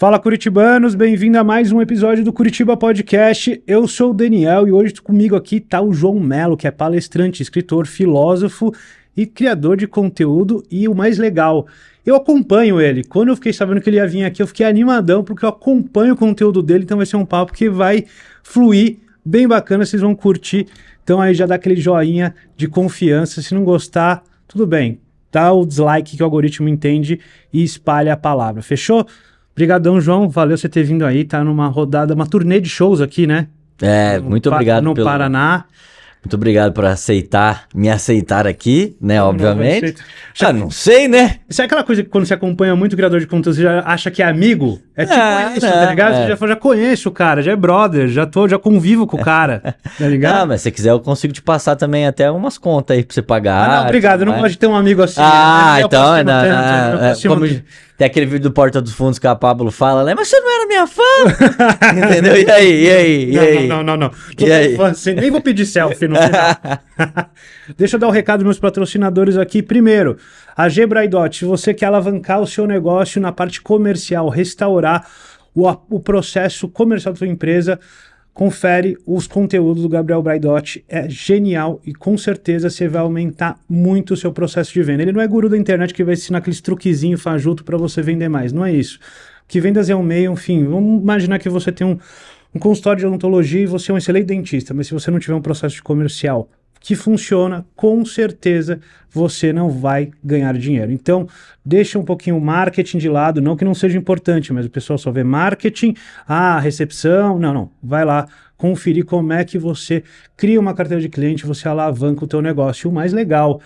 Fala Curitibanos, bem-vindo a mais um episódio do Curitiba Podcast. Eu sou o Daniel e hoje comigo aqui está o João Melo, que é palestrante, escritor, filósofo e criador de conteúdo e o mais legal, eu acompanho ele. Quando eu fiquei sabendo que ele ia vir aqui, eu fiquei animadão porque eu acompanho o conteúdo dele, então vai ser um papo que vai fluir bem bacana, vocês vão curtir. Então aí já dá aquele joinha de confiança, se não gostar, tudo bem. Dá o dislike que o algoritmo entende e espalha a palavra. Fechou? Obrigadão, João. Valeu você ter vindo aí. Tá numa rodada, uma turnê de shows aqui, né? É, no, muito obrigado. No pelo... Paraná. Muito obrigado por aceitar, me aceitar aqui, né? Não, obviamente. Não ah, não sei, né? Isso é aquela coisa que quando você acompanha muito criador de conteúdo, você já acha que é amigo? É tipo ah, isso, não, tá é, ligado? É. Você já fala, já conheço o cara, já é brother, já tô, já convivo com o cara, tá ligado? Ah, mas se quiser eu consigo te passar também até umas contas aí pra você pagar. Ah, não, obrigado, eu não gosto de ter um amigo assim. Né? Ah, né? então, é, não, não, não, não, não, tem aquele vídeo do Porta dos Fundos que a Pablo fala, né? Mas você não era minha fã! Entendeu? E aí, e aí, e não, aí? Não, não, não, não. Tô e aí? Fã, nem vou pedir selfie no final. Deixa eu dar o um recado dos meus patrocinadores aqui. Primeiro, a G Dot, se você quer alavancar o seu negócio na parte comercial, restaurar o, o processo comercial da sua empresa, Confere os conteúdos do Gabriel Braidotti, é genial e com certeza você vai aumentar muito o seu processo de venda. Ele não é guru da internet que vai ensinar aqueles truquezinho fajuto para você vender mais, não é isso. Que vendas é um meio, enfim, vamos imaginar que você tem um, um consultório de odontologia e você é um excelente dentista, mas se você não tiver um processo comercial que funciona, com certeza você não vai ganhar dinheiro. Então, deixa um pouquinho o marketing de lado, não que não seja importante, mas o pessoal só vê marketing, ah, recepção, não, não. Vai lá conferir como é que você cria uma carteira de cliente, você alavanca o teu negócio. o mais legal,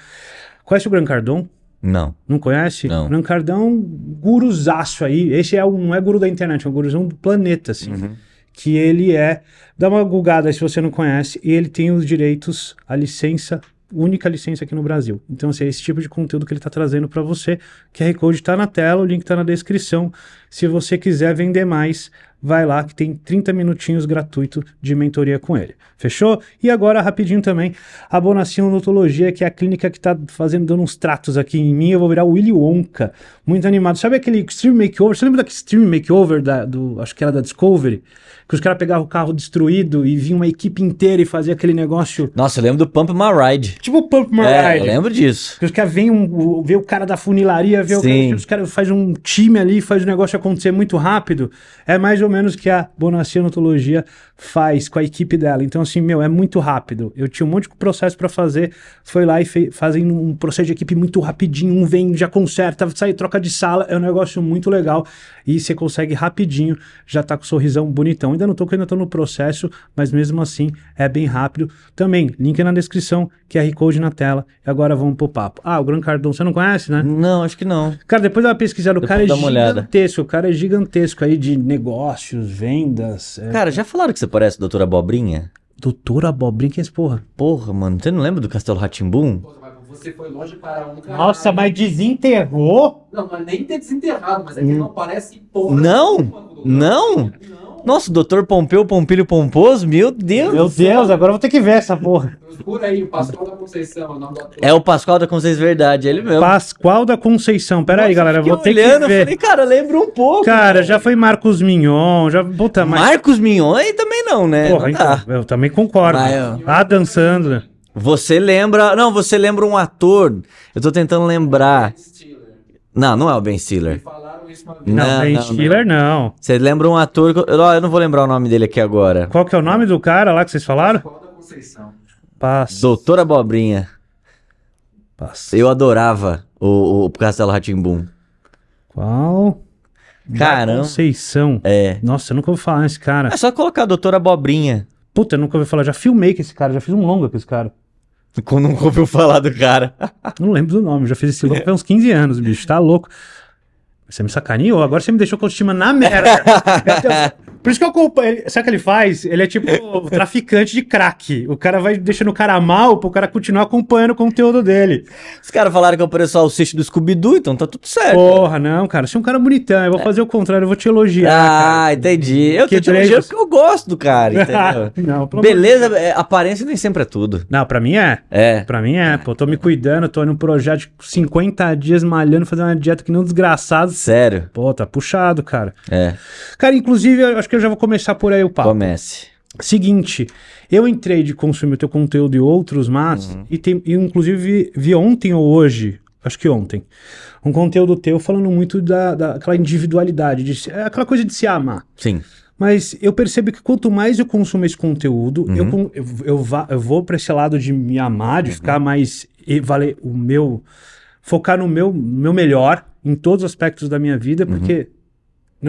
conhece o Gran Cardon? Não. Não conhece? Não. Gran Cardon, guruzaço aí. Esse é um, não é guru da internet, é um guruzão do planeta, assim. Uhum que ele é, dá uma googada se você não conhece, e ele tem os direitos, a licença, única licença aqui no Brasil. Então, assim, é esse tipo de conteúdo que ele está trazendo para você. QR Code está na tela, o link está na descrição. Se você quiser vender mais, vai lá que tem 30 minutinhos gratuito de mentoria com ele. Fechou? E agora, rapidinho também, a Bonacion Odontologia, que é a clínica que tá fazendo, dando uns tratos aqui em mim, eu vou virar o Willy Wonka, muito animado. Sabe aquele Extreme Makeover? Você lembra daquele Extreme Makeover, da, do, acho que era da Discovery? Que os caras pegavam o carro destruído e vinha uma equipe inteira e fazia aquele negócio... Nossa, eu lembro do Pump My Ride. Tipo o Pump My é, Ride. eu lembro disso. Que os caras vêm um, vê o cara da funilaria, vê Sim. o cara, os caras fazem um time ali, faz o negócio acontecer muito rápido. É mais ou menos que a Bonacci anotologia faz com a equipe dela. Então, assim, meu, é muito rápido. Eu tinha um monte de processo para fazer, foi lá e fe fazem um processo de equipe muito rapidinho, um vem, já conserta, sai, troca de sala, é um negócio muito legal e você consegue rapidinho, já tá com um sorrisão bonitão. Ainda não tô, ainda tô no processo, mas mesmo assim é bem rápido. Também, link na descrição, QR Code na tela. E agora vamos pro papo. Ah, o Gran Cardon, você não conhece, né? Não, acho que não. Cara, depois da pesquisada, o cara é gigantesco, o cara é gigantesco aí de negócio, negócios, vendas. É... Cara, já falaram que você parece Doutora Abobrinha? Doutora Abobrinha, que é esse porra? Porra, mano, você não lembra do Castelo Ratimbum? Você foi longe para um Nossa, mas desenterrou? Não, mas nem ter desenterrado, mas é que hum. não parece porra. Não? Não? não. Nossa, doutor Pompeu Pompilho Pomposo, meu Deus. Meu Deus, agora eu vou ter que ver essa porra. Por aí, o Pascoal da Conceição, o nome do ator. É o Pascoal da Conceição, verdade, é ele mesmo. Pascoal da Conceição, pera aí, galera, eu vou ter olhando, que ver. Eu falei, cara, lembra um pouco. Cara, cara, já foi Marcos Mignon, já, puta, mas... Marcos Mignon aí também não, né? Porra, não então, tá. então, eu também concordo. Vai, ó. Ah, dançando. Você lembra, não, você lembra um ator, eu tô tentando lembrar. Estilo. Não, não é o Ben Stiller. Não, não Ben não, Stiller não. Você lembra um ator. Eu, eu não vou lembrar o nome dele aqui agora. Qual que é o nome do cara lá que vocês falaram? Pascoal da Conceição. Doutora Abobrinha. Passa. Eu adorava o, o Castelo Ratimbum. Qual? Caramba. Da Conceição. É. Nossa, eu nunca ouvi falar nesse cara. É só colocar a Doutora Abobrinha. Puta, eu nunca ouvi falar. Já filmei com esse cara, já fiz um longa com esse cara. Quando não ouviu falar do cara. não lembro do nome, já fiz esse louco há uns 15 anos, bicho, tá louco. Você me sacaneou, agora você me deixou com a autoestima na merda. Por isso que eu acompanho. Sabe o que ele faz? Ele é tipo o traficante de crack. O cara vai deixando o cara mal pro cara continuar acompanhando o conteúdo dele. Os caras falaram que eu pareço o sítio do Scooby-Doo, então tá tudo certo. Porra, não, cara. Você é um cara bonitão. Eu vou é. fazer o contrário, eu vou te elogiar. Ah, cara. entendi. Eu que tô te elogiando porque eu gosto do cara, entendeu? não, Beleza, é, aparência nem sempre é tudo. Não, pra mim é. É. Pra mim é. Pô, tô me cuidando, tô num projeto de 50 dias malhando, fazendo uma dieta que não desgraçado. Sério. Pô, tá puxado, cara. É. Cara, inclusive, eu acho que que eu já vou começar por aí o papo. Comece. Seguinte, eu entrei de consumir o teu conteúdo e outros, mas, uhum. e, tem, e inclusive vi, vi ontem ou hoje, acho que ontem, um conteúdo teu falando muito da, daquela individualidade, de, aquela coisa de se amar. Sim. Mas eu percebo que quanto mais eu consumo esse conteúdo, uhum. eu, eu, eu, va, eu vou para esse lado de me amar, de uhum. ficar mais. E valer o meu. focar no meu, meu melhor em todos os aspectos da minha vida, uhum. porque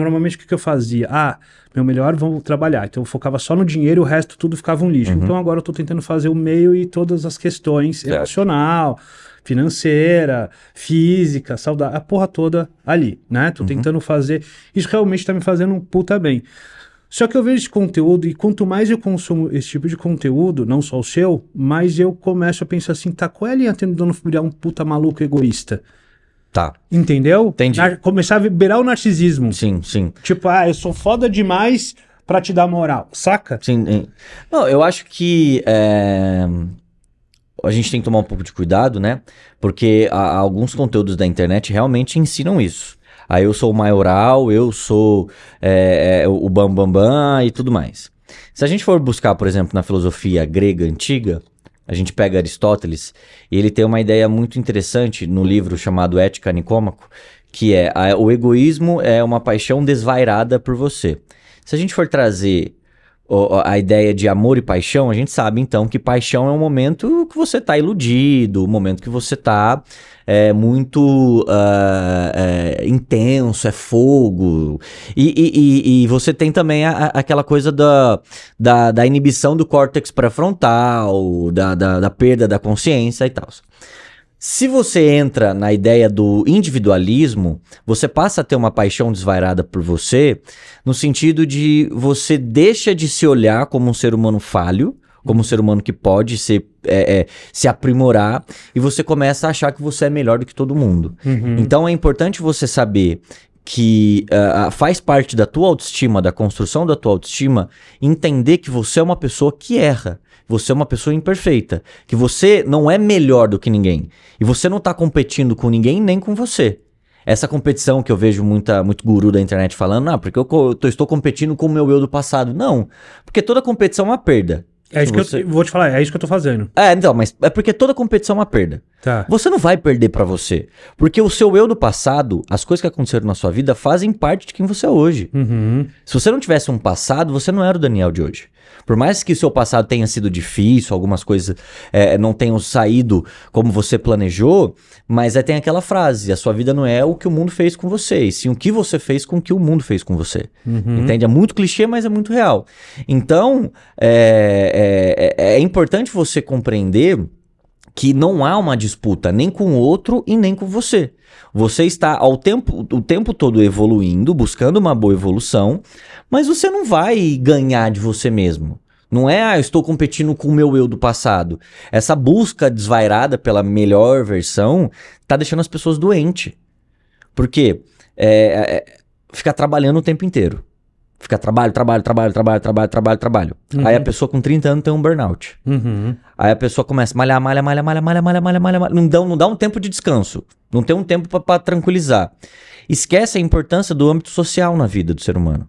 Normalmente o que, que eu fazia? Ah, meu melhor, vamos trabalhar. Então eu focava só no dinheiro, o resto tudo ficava um lixo. Uhum. Então agora eu estou tentando fazer o meio e todas as questões certo. emocional, financeira, física, saudável a porra toda ali, né? Tô uhum. tentando fazer. Isso realmente está me fazendo um puta bem. Só que eu vejo esse conteúdo e quanto mais eu consumo esse tipo de conteúdo, não só o seu, mais eu começo a pensar assim, tá, qual é a linha tendo dono familiar um puta maluco egoísta? Tá. Entendeu? Entendi. começar a liberar o narcisismo. Sim, sim. Tipo, ah, eu sou foda demais para te dar moral, saca? Sim. sim. Não, eu acho que é, a gente tem que tomar um pouco de cuidado, né? Porque a, a alguns conteúdos da internet realmente ensinam isso. Aí ah, eu sou o maioral, eu sou é, o bambambam bam, bam, e tudo mais. Se a gente for buscar, por exemplo, na filosofia grega antiga, a gente pega Aristóteles, e ele tem uma ideia muito interessante no livro chamado Ética Nicômaco, que é a, o egoísmo é uma paixão desvairada por você. Se a gente for trazer a ideia de amor e paixão, a gente sabe então que paixão é um momento que você está iludido, um momento que você está é, muito uh, é, intenso, é fogo. E, e, e, e você tem também a, aquela coisa da, da, da inibição do córtex pré-frontal, da, da, da perda da consciência e tal. Se você entra na ideia do individualismo, você passa a ter uma paixão desvairada por você, no sentido de você deixa de se olhar como um ser humano falho, como um ser humano que pode ser, é, é, se aprimorar, e você começa a achar que você é melhor do que todo mundo. Uhum. Então é importante você saber que uh, faz parte da tua autoestima, da construção da tua autoestima, entender que você é uma pessoa que erra, você é uma pessoa imperfeita, que você não é melhor do que ninguém e você não está competindo com ninguém nem com você. Essa competição que eu vejo muita, muito guru da internet falando, ah, porque eu, eu estou competindo com o meu eu do passado. Não, porque toda competição é uma perda. É isso você... que eu vou te falar, é isso que eu tô fazendo. É, então, mas é porque toda competição é uma perda. Tá. Você não vai perder para você. Porque o seu eu do passado, as coisas que aconteceram na sua vida, fazem parte de quem você é hoje. Uhum. Se você não tivesse um passado, você não era o Daniel de hoje. Por mais que o seu passado tenha sido difícil, algumas coisas é, não tenham saído como você planejou, mas é, tem aquela frase: a sua vida não é o que o mundo fez com você, e sim o que você fez com o que o mundo fez com você. Uhum. Entende? É muito clichê, mas é muito real. Então, é, é, é, é importante você compreender que não há uma disputa nem com o outro e nem com você. Você está ao tempo, o tempo todo evoluindo, buscando uma boa evolução, mas você não vai ganhar de você mesmo. Não é, ah, eu estou competindo com o meu eu do passado. Essa busca desvairada pela melhor versão está deixando as pessoas doentes. Porque é, é, é fica trabalhando o tempo inteiro. Fica trabalho, trabalho, trabalho, trabalho, trabalho, trabalho, trabalho. Uhum. Aí a uhum. pessoa com 30 anos tem um burnout. Uhum. Aí a pessoa começa a malhar, malha, malha, malha, malha, malha, malha, malha. Não dá, não dá um tempo de descanso. Não tem um tempo para tranquilizar. Esquece a importância do âmbito social na vida do ser humano.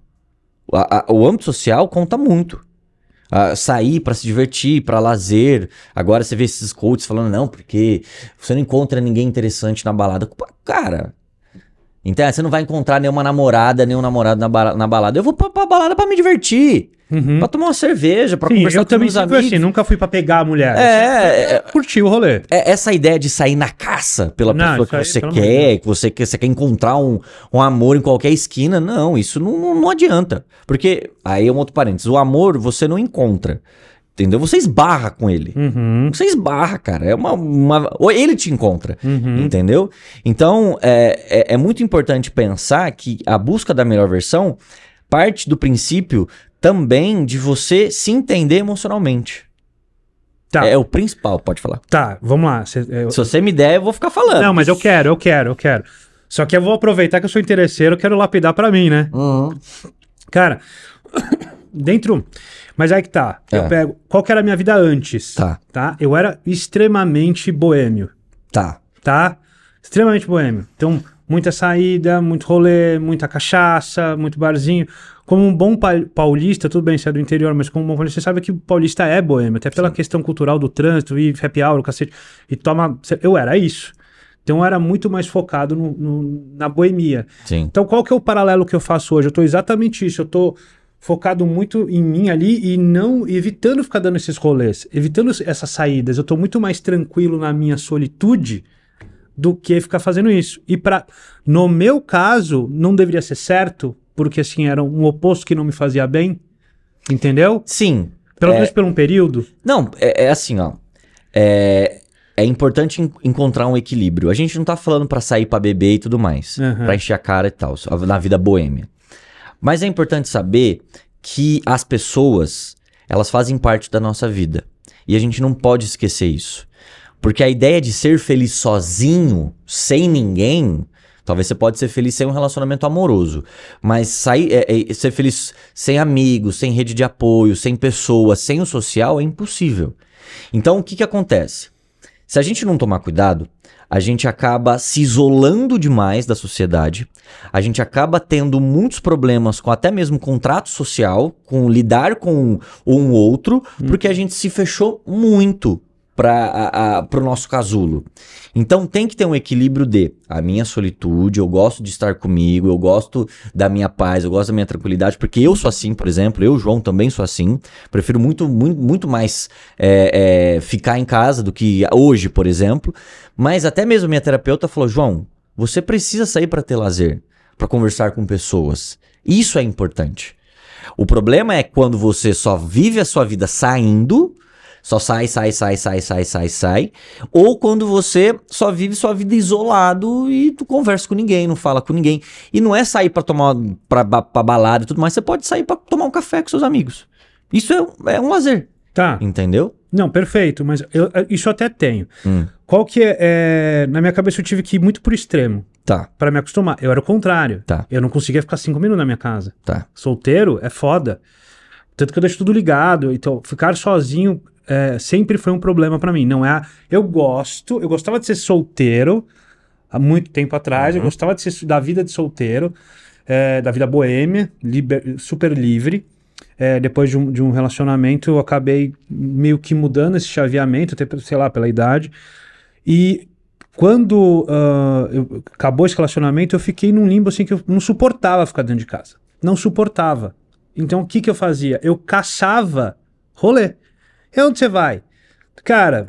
A, a, o âmbito social conta muito. A, sair para se divertir, para lazer. Agora você vê esses coaches falando, não, porque você não encontra ninguém interessante na balada. Cara, então, é, você não vai encontrar nenhuma namorada, nenhum namorado na, ba na balada. Eu vou pra, pra balada pra me divertir. Uhum. Pra tomar uma cerveja, pra Sim, conversar eu com também meus assim, amigos. Assim, nunca fui pra pegar a mulher. É, é, é curtir o rolê. É, essa ideia de sair na caça pela não, pessoa que, aí, você quer, que você quer, que você quer encontrar um, um amor em qualquer esquina, não, isso não, não, não adianta. Porque, aí é um outro parênteses, o amor você não encontra. Entendeu? Você esbarra com ele. Uhum. Você esbarra, cara. É uma, uma... Ou ele te encontra. Uhum. Entendeu? Então, é, é, é, muito importante pensar que a busca da melhor versão parte do princípio também de você se entender emocionalmente. Tá. É, é o principal, pode falar. Tá, vamos lá. Cê, eu... É, se você me der, eu vou ficar falando. Não, mas eu quero, eu quero, eu quero. Só que eu vou aproveitar que eu sou interesseiro, eu quero lapidar para mim, né? Uhum. Cara, dentro. Mas aí que tá. É. Eu pego. Qual que era a minha vida antes? Tá. Tá? Eu era extremamente boêmio. Tá. Tá? Extremamente boêmio. Então, muita saída, muito rolê, muita cachaça, muito barzinho. Como um bom paulista, tudo bem, você é do interior, mas como um bom paulista, você sabe que o paulista é boêmio, até pela Sim. questão cultural do trânsito e happy hour, cacete. E toma. Eu era isso. Então eu era muito mais focado no, no, na boemia. Sim. Então qual que é o paralelo que eu faço hoje? Eu estou exatamente isso. Eu estou focado muito em mim ali e não evitando ficar dando esses rolês, evitando essas saídas. Eu estou muito mais tranquilo na minha solitude do que ficar fazendo isso. E para no meu caso, não deveria ser certo, porque assim era um oposto que não me fazia bem. Entendeu? Sim. Pelo é... menos por um período. Não, é, é assim, ó. É, é importante encontrar um equilíbrio. A gente não tá falando para sair para beber e tudo mais, uhum. para encher a cara e tal, na vida boêmia. Mas é importante saber que as pessoas, elas fazem parte da nossa vida. E a gente não pode esquecer isso. Porque a ideia de ser feliz sozinho, sem ninguém, talvez você pode ser feliz sem um relacionamento amoroso, mas sair, é, é, ser feliz sem amigos, sem rede de apoio, sem pessoas, sem o social é impossível. Então o que que acontece? Se a gente não tomar cuidado, a gente acaba se isolando demais da sociedade, a gente acaba tendo muitos problemas com até mesmo contrato social, com lidar com um outro, porque uhum. a gente se fechou muito para o nosso casulo. Então tem que ter um equilíbrio de a minha solitude, eu gosto de estar comigo, eu gosto da minha paz, eu gosto da minha tranquilidade, porque eu sou assim, por exemplo, eu, João, também sou assim. Prefiro muito, muito, muito mais é, é, ficar em casa do que hoje, por exemplo. Mas até mesmo minha terapeuta falou: João, você precisa sair para ter lazer, para conversar com pessoas. Isso é importante. O problema é quando você só vive a sua vida saindo só sai, sai, sai, sai, sai, sai, sai. Ou quando você só vive sua vida isolado e tu conversa com ninguém, não fala com ninguém. E não é sair para tomar para para balada e tudo mais, você pode sair para tomar um café com seus amigos. Isso é, é um lazer. Tá. Entendeu? Não, perfeito, mas eu, isso eu até tenho. Hum. Qual que é, é, Na minha cabeça eu tive que ir muito pro extremo. Tá. Pra me acostumar. Eu era o contrário. Tá. Eu não conseguia ficar cinco minutos na minha casa. Tá. Solteiro é foda. Tanto que eu deixo tudo ligado. Então, ficar sozinho é, sempre foi um problema para mim. Não é. A, eu gosto, eu gostava de ser solteiro há muito tempo atrás, uhum. eu gostava de ser, da vida de solteiro, é, da vida boêmia, liber, super livre. É, depois de um, de um, relacionamento, eu acabei meio que mudando esse chaveamento, até, sei lá, pela idade. E quando uh, eu, acabou esse relacionamento, eu fiquei num limbo assim que eu não suportava ficar dentro de casa. Não suportava. Então o que, que eu fazia? Eu caçava rolê. E é onde você vai? Cara,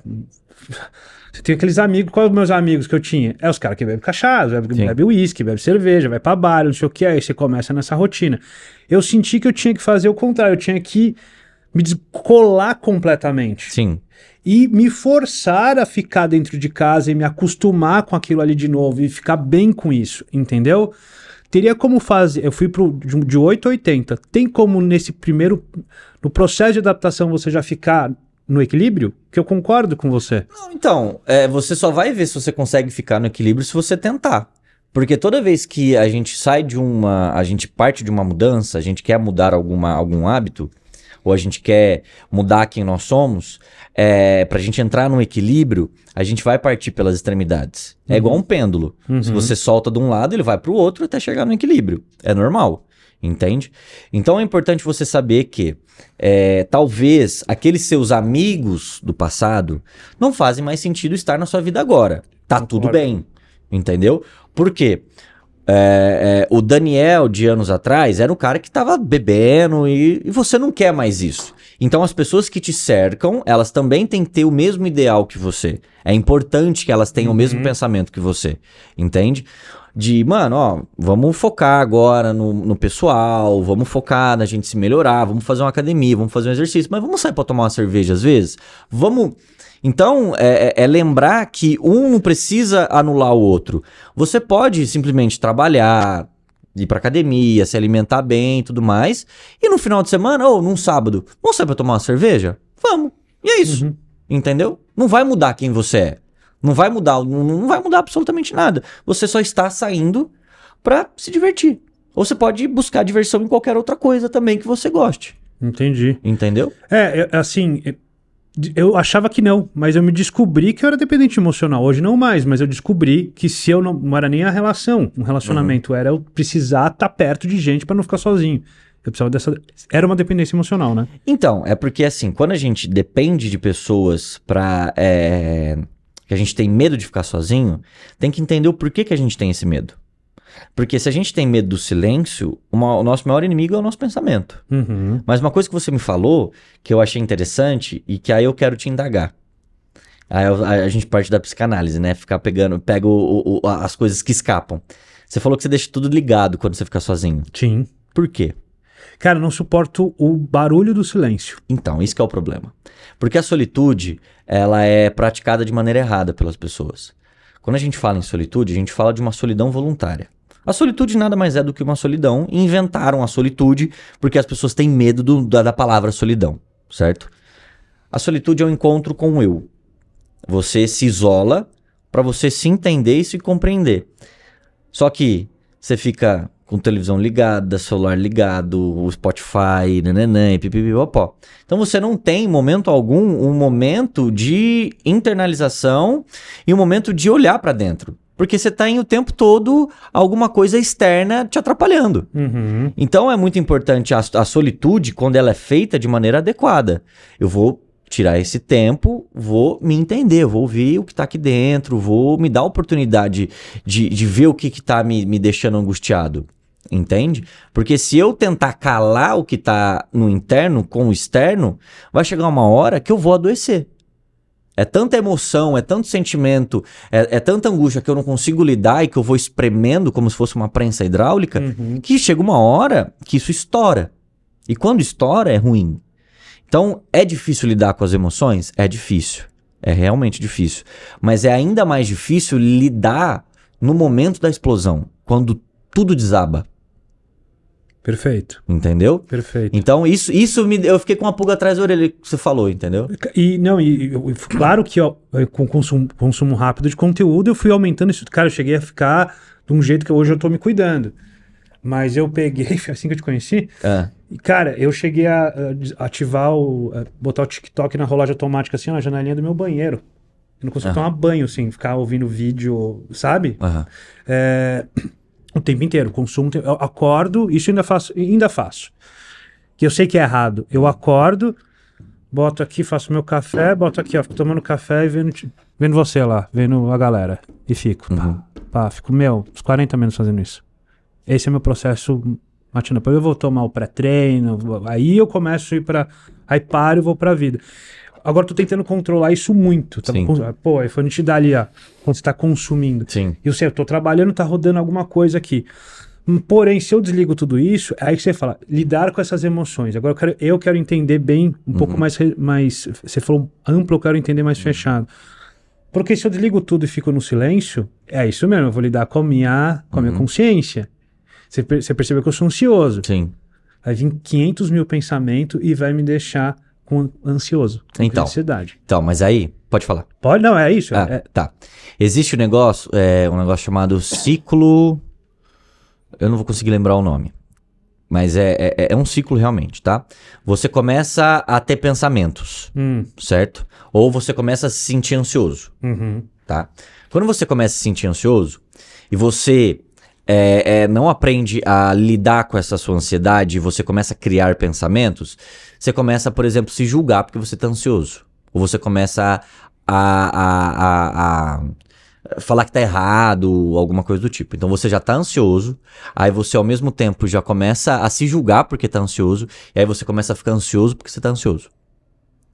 você tem aqueles amigos, quais é os meus amigos que eu tinha? É os caras que bebem cachaça, bebe, uísque, bebe cerveja, vai pra bar, não sei o que, aí você começa nessa rotina. Eu senti que eu tinha que fazer o contrário, eu tinha que me descolar completamente. Sim. E me forçar a ficar dentro de casa e me acostumar com aquilo ali de novo e ficar bem com isso, entendeu? Entendeu? Teria como fazer. Eu fui pro, de, de 8 a 80. Tem como nesse primeiro. No processo de adaptação você já ficar no equilíbrio? Que eu concordo com você. Não, então, é, você só vai ver se você consegue ficar no equilíbrio se você tentar. Porque toda vez que a gente sai de uma. A gente parte de uma mudança, a gente quer mudar alguma, algum hábito, ou a gente quer mudar quem nós somos, é, para a gente entrar num equilíbrio, a gente vai partir pelas extremidades. Uhum. É igual um uhum. pêndulo. Uhum. Se você solta de um lado, ele vai para o outro até chegar no equilíbrio. É normal. Entende? Então é importante você saber que é, talvez aqueles seus amigos do passado não fazem mais sentido estar na sua vida agora. Tá Concordo. tudo bem. Entendeu? Por quê? É, é, o Daniel de anos atrás era um cara que estava bebendo e, e, você não quer mais isso. Então as pessoas que te cercam, elas também têm que ter o mesmo ideal que você. É importante que elas tenham uhum. o mesmo uhum. pensamento que você, entende? De, mano, ó, vamos focar agora no, no, pessoal, vamos focar na gente se melhorar, vamos fazer uma academia, vamos fazer um exercício, mas vamos sair para tomar uma cerveja às vezes? Vamos então, é, é, é, lembrar que um não precisa anular o outro. Você pode simplesmente trabalhar, ir pra academia, se alimentar bem e tudo mais. E no final de semana, ou num sábado, vamos sair pra tomar uma cerveja? Vamos. E é isso. Uhum. Entendeu? Não vai mudar quem você é. Não vai mudar, não, não vai mudar absolutamente nada. Você só está saindo pra se divertir. Ou você pode buscar diversão em qualquer outra coisa também que você goste. Entendi. Entendeu? É, é assim, é, eu achava que não, mas eu me descobri que eu era dependente emocional. Hoje não mais, mas eu descobri que se eu não, não era nem a relação, um relacionamento, uhum. era eu precisar estar tá perto de gente para não ficar sozinho. Eu precisava dessa. Era uma dependência emocional, né? Então, é porque assim, quando a gente depende de pessoas pra. É... que a gente tem medo de ficar sozinho, tem que entender o porquê que a gente tem esse medo. Porque se a gente tem medo do silêncio, uma, o nosso maior inimigo é o nosso pensamento. Uhum. Mas uma coisa que você me falou, que eu achei interessante e que aí eu quero te indagar. Aí eu, a, gente parte da psicanálise, né? Ficar pegando, pega o, o, as coisas que escapam. Você falou que você deixa tudo ligado quando você fica sozinho. Sim. Por quê? Cara, não suporto o barulho do silêncio. Então, isso é o problema. Porque a solitude, ela é praticada de maneira errada pelas pessoas. Quando a gente fala em solitude, a gente fala de uma solidão voluntária. A solitude nada mais é do que uma solidão. inventaram a solitude porque as pessoas têm medo do, da, da palavra solidão, certo? A solitude é um encontro com o eu. Você se isola para você se entender e se compreender. Só que você fica com televisão ligada, celular ligado, o Spotify, nananã, e pipipipopó. Então você não tem, momento algum, um momento de internalização e um momento de olhar para dentro. Porque você tem tá o tempo todo alguma coisa externa te atrapalhando. Uhum. Então é muito importante a, a solitude quando ela é feita de maneira adequada. Eu vou tirar esse tempo, vou me entender, vou ouvir o que está aqui dentro, vou me dar a oportunidade de, de ver o que está me, me deixando angustiado. Entende? Porque se eu tentar calar o que está no interno com o externo, vai chegar uma hora que eu vou adoecer. É tanta emoção, é tanto sentimento, é, é, tanta angústia que eu não consigo lidar e que eu vou espremendo como se fosse uma prensa hidráulica, uhum. que chega uma hora que isso estoura. E quando estoura, é ruim. Então, é difícil lidar com as emoções? É difícil. É realmente difícil. Mas é ainda mais difícil lidar no momento da explosão, quando tudo desaba. Perfeito. Entendeu? Perfeito. Então, isso, isso me, eu fiquei com uma pulga atrás da orelha que você falou, entendeu? E não, e, e claro que ó, com consumo, consumo rápido de conteúdo, eu fui aumentando isso. Cara, eu cheguei a ficar de um jeito que hoje eu tô me cuidando. Mas eu peguei, assim que eu te conheci, é. e cara, eu cheguei a, a ativar o. A botar o TikTok na rolagem automática, assim, na janelinha do meu banheiro. Eu não consigo tomar banho, assim, ficar ouvindo vídeo, sabe? Uhum. É o tempo inteiro, consumo, eu acordo, isso ainda faço, ainda faço. Que eu sei que é errado. Eu acordo, boto aqui, faço meu café, boto aqui, ó, fico tomando café e vendo, vendo você lá, vendo a galera. E fico, uhum. pá, pá, fico, meu, uns 40 minutos fazendo isso. Esse é meu processo matinal Depois eu vou tomar o pré-treino, aí eu começo a ir para. Aí paro e vou para a vida. Agora tô tentando controlar isso muito. Tá? Sim. Pô, o é iPhone te dá ali, ó, quando você tá consumindo. Sim. Eu sei, eu tô trabalhando, tá rodando alguma coisa aqui. Porém, se eu desligo tudo isso, aí você fala, lidar com essas emoções. Agora eu quero, eu quero entender bem, um uhum. pouco mais, mais. Você falou amplo, eu quero entender mais uhum. fechado. Porque se eu desligo tudo e fico no silêncio, é isso mesmo, eu vou lidar com a minha, com a minha uhum. consciência. Você, você percebeu que eu sou ansioso. Sim. Vai vir 500 mil pensamentos e vai me deixar com ansioso, com então, ansiedade. Então, mas aí, pode falar. Pode, não, é isso. É- ah, é... Tá. Existe um negócio, é, um negócio chamado ciclo. Eu não vou conseguir lembrar o nome. Mas é, é, é, um ciclo realmente, tá? Você começa a ter pensamentos, hum. certo? Ou você começa a se sentir ansioso, uhum. tá? Quando você começa a se sentir ansioso e você é, é, não aprende a lidar com essa sua ansiedade e você começa a criar pensamentos, você começa, por exemplo, a se julgar porque você está ansioso. Ou você começa a, a, a, a falar que tá errado, alguma coisa do tipo. Então você já tá ansioso, aí você ao mesmo tempo já começa a se julgar porque tá ansioso, e aí você começa a ficar ansioso porque você tá ansioso.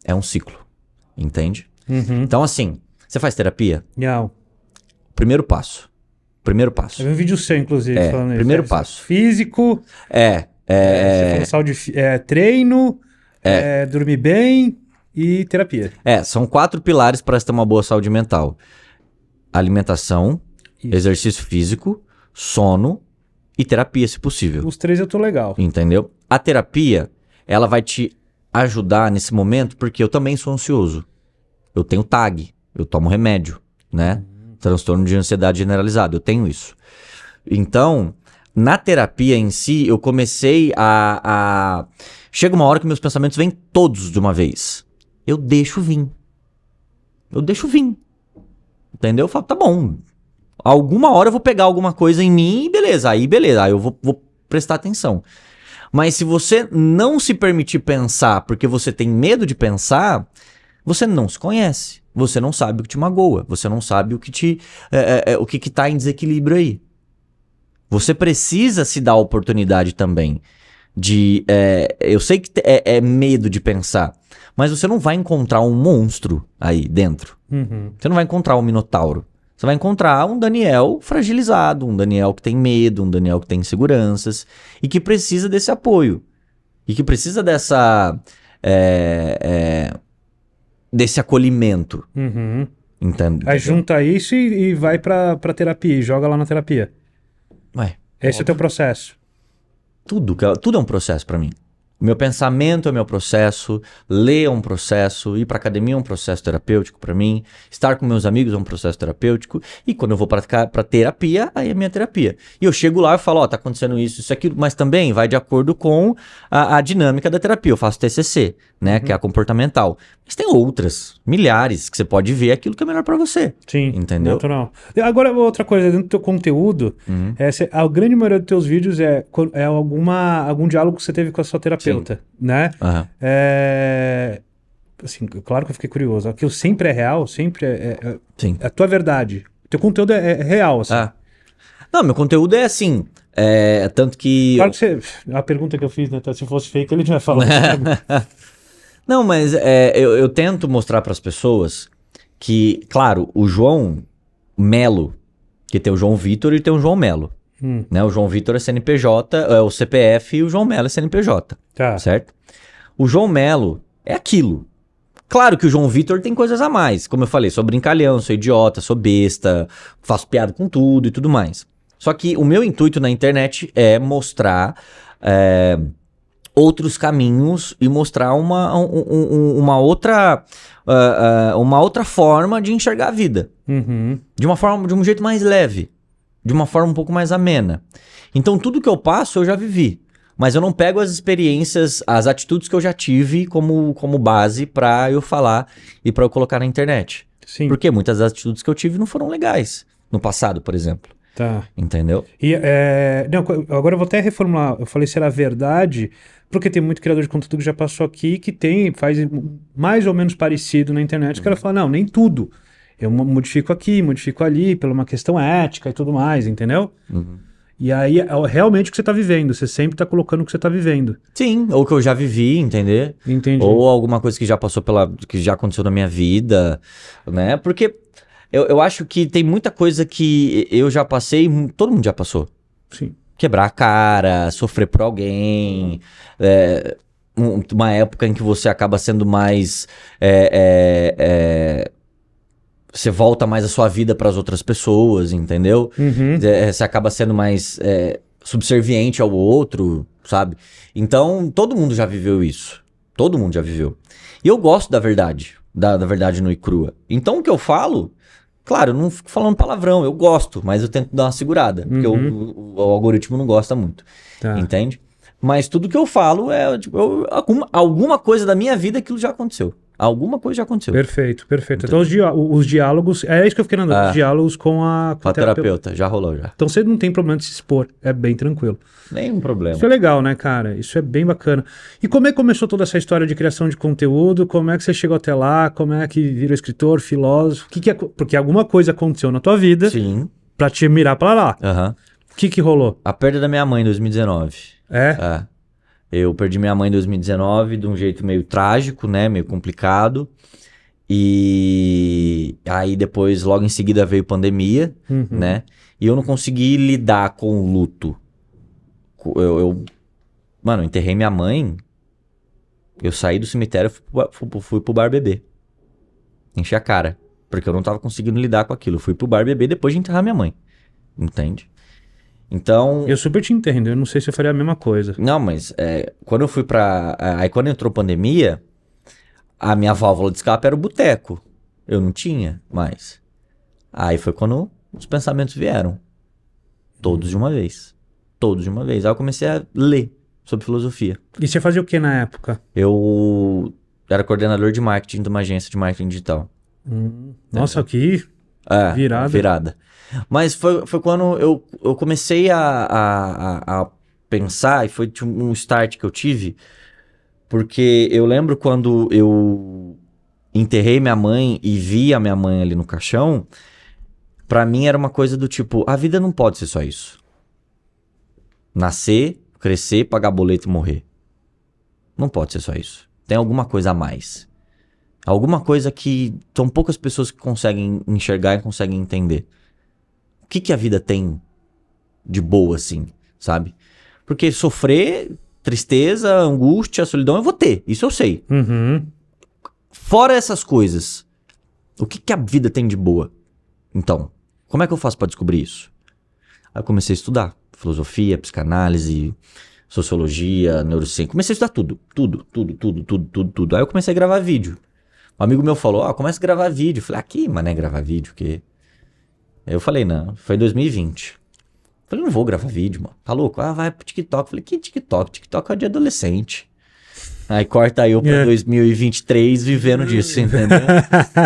É um ciclo. Entende? Uhum. Então, assim, você faz terapia? Não. Primeiro passo. Primeiro passo. Eu vi um vídeo seu, inclusive, é, falando primeiro isso. Primeiro é, passo. Físico. É. É, é, é. saúde, é treino, é, é, dormir bem e terapia. É, são quatro pilares para ter uma boa saúde mental: alimentação, isso. exercício físico, sono e terapia, se possível. Os três eu tô legal. Entendeu? A terapia, ela vai te ajudar nesse momento, porque eu também sou ansioso. Eu tenho TAG, eu tomo remédio, né? Uhum transtorno de ansiedade generalizada. Eu tenho isso. Então, na terapia em si, eu comecei a, a. Chega uma hora que meus pensamentos vêm todos de uma vez. Eu deixo vir. Eu deixo vir. Entendeu? Eu falo, tá bom. Alguma hora eu vou pegar alguma coisa em mim e beleza. Aí beleza, aí eu vou, vou prestar atenção. Mas se você não se permitir pensar porque você tem medo de pensar, você não se conhece. Você não sabe o que te magoa, você não sabe o que te, é, é, é, o que, que tá em desequilíbrio aí. Você precisa se dar a oportunidade também de, é, eu sei que é, é, medo de pensar, mas você não vai encontrar um monstro aí dentro. Uhum. Você não vai encontrar um minotauro. Você vai encontrar um Daniel fragilizado, um Daniel que tem medo, um Daniel que tem inseguranças e que precisa desse apoio e que precisa dessa é, é, desse acolhimento. Uhum. Aí junta isso e, e vai pra, pra terapia, e joga lá na terapia. Ué, Esse óbvio. é o teu processo. Tudo, tudo é um processo para mim. Meu pensamento é meu processo, ler é um processo, ir para academia é um processo terapêutico para mim, estar com meus amigos é um processo terapêutico, e quando eu vou para terapia, aí é minha terapia. E eu chego lá e falo, ó, oh, tá acontecendo isso, isso, aquilo, mas também vai de acordo com a, a dinâmica da terapia. Eu faço TCC, né? Uhum. Que é a uhum. comportamental. Mas tem outras, milhares, que você pode ver aquilo que é melhor para você. Sim. Entendeu? Natural. Agora, outra coisa, dentro do teu conteúdo, uhum. é, cê, a grande maioria dos teus vídeos é, é alguma, algum diálogo que você teve com a sua terapeuta, Sim. né? Uhum. É, assim, claro que eu fiquei curioso. Aquilo sempre é real, sempre é, é. é Sim. É a tua verdade. teu conteúdo é, é real, assim. Ah. Não, meu conteúdo é assim. É, tanto que. Claro que você. A pergunta que eu fiz, né? Tá, se fosse fake, ele tinha falado. Não, mas é, eu, eu tento mostrar para as pessoas que, claro, o João Melo, que tem o João Vitor e tem o João Melo. Hum. Né? O João Vitor é CNPJ, é o CPF e o João Melo é CNPJ. Tá. Certo? O João Melo é aquilo. Claro que o João Vitor tem coisas a mais. Como eu falei, sou brincalhão, sou idiota, sou besta, faço piada com tudo e tudo mais. Só que o meu intuito na internet é mostrar. É, outros caminhos e mostrar uma, um, um, uma outra uh, uh, uma outra forma de enxergar a vida uhum. de uma forma de um jeito mais leve de uma forma um pouco mais amena então tudo que eu passo eu já vivi mas eu não pego as experiências as atitudes que eu já tive como, como base para eu falar e para eu colocar na internet Sim. porque muitas das atitudes que eu tive não foram legais no passado por exemplo Tá. Entendeu? E, é, não, agora eu vou até reformular. Eu falei se era verdade, porque tem muito criador de conteúdo que já passou aqui, que tem, faz mais ou menos parecido na internet, que o cara uhum. fala, não, nem tudo. Eu modifico aqui, modifico ali, pela uma questão ética e tudo mais, entendeu? Uhum. E aí é realmente o que você está vivendo, você sempre está colocando o que você está vivendo. Sim, ou que eu já vivi, entender? Entendi. Ou alguma coisa que já passou pela. que já aconteceu na minha vida, né? Porque eu, eu acho que tem muita coisa que eu já passei, todo mundo já passou. Sim quebrar a cara, sofrer por alguém. É, um, uma época em que você acaba sendo mais. É, é, é você volta mais a sua vida para as outras pessoas, entendeu? Uhum. É, você acaba sendo mais é, subserviente ao outro, sabe? Então, todo mundo já viveu isso. Todo mundo já viveu. E eu gosto da verdade, da, da verdade nua e crua. Então, o que eu falo Claro, não fico falando palavrão, eu gosto, mas eu tento dar uma segurada, porque uhum. o, o, algoritmo não gosta muito. Tá. Entende? Mas tudo que eu falo é, tipo, eu, alguma, alguma coisa da minha vida aquilo já aconteceu. Alguma coisa já aconteceu. Perfeito, perfeito. Então, os, di os, diálogos. É isso que eu fiquei andando. os ah. diálogos com a. Com a terapeuta. terapeuta, já rolou já. Então você não tem problema de se expor. É bem tranquilo. Nenhum problema. Isso é legal, né, cara? Isso é bem bacana. E como é que começou toda essa história de criação de conteúdo? Como é que você chegou até lá? Como é que virou escritor, filósofo? Que que é... Porque alguma coisa aconteceu na tua vida. Sim. Pra te mirar pra lá. Aham. Uhum. O que que rolou? A perda da minha mãe em 2019. É? É. Eu perdi minha mãe em 2019 de um jeito meio trágico, né? Meio complicado. E aí depois, logo em seguida, veio pandemia, uhum. né? E eu não consegui lidar com o luto. Eu, eu mano, eu enterrei minha mãe. Eu saí do cemitério fui, fui, pro bar bebê, Enchi a cara. Porque eu não tava conseguindo lidar com aquilo. Eu fui pro bar bebê, depois de enterrar minha mãe. Entende? Então. Eu super te entendo, eu não sei se eu faria a mesma coisa. Não, mas é, quando eu fui pra. É, aí quando entrou pandemia, a minha válvula de escape era o boteco. Eu não tinha mais. Aí foi quando os pensamentos vieram. Todos de uma vez. Todos de uma vez. Aí eu comecei a ler sobre filosofia. E você fazia o que na época? Eu era coordenador de marketing de uma agência de marketing digital. Hum. Nossa, aqui que é, virada. Virada. Mas foi, foi quando eu, eu comecei a, a, a pensar, e foi tipo, um start que eu tive, porque eu lembro quando eu enterrei minha mãe e vi a minha mãe ali no caixão, para mim era uma coisa do tipo, a vida não pode ser só isso. Nascer, crescer, pagar boleto e morrer. Não pode ser só isso. Tem alguma coisa a mais. Alguma coisa que são poucas pessoas que conseguem enxergar e conseguem entender que, que a vida tem de boa, assim, sabe? Porque sofrer, tristeza, angústia, solidão, eu vou ter. Isso eu sei. Uhum. Fora essas coisas, o que, que a vida tem de boa? Então, como é que eu faço para descobrir isso? Aí eu comecei a estudar filosofia, psicanálise, sociologia, neurociência. Comecei a estudar tudo, tudo, tudo, tudo, tudo, tudo, tudo. Aí eu comecei a gravar vídeo. Um amigo meu falou: Ó, oh, começa a gravar vídeo. Eu falei: Aqui, ah, mané, gravar vídeo, que eu falei, não, foi 2020. Falei, não vou gravar vídeo, mano. Tá louco? Ah, vai pro TikTok. Falei, que TikTok? TikTok é de adolescente. Aí corta eu pra 2023 é. vivendo hum. disso, entendeu?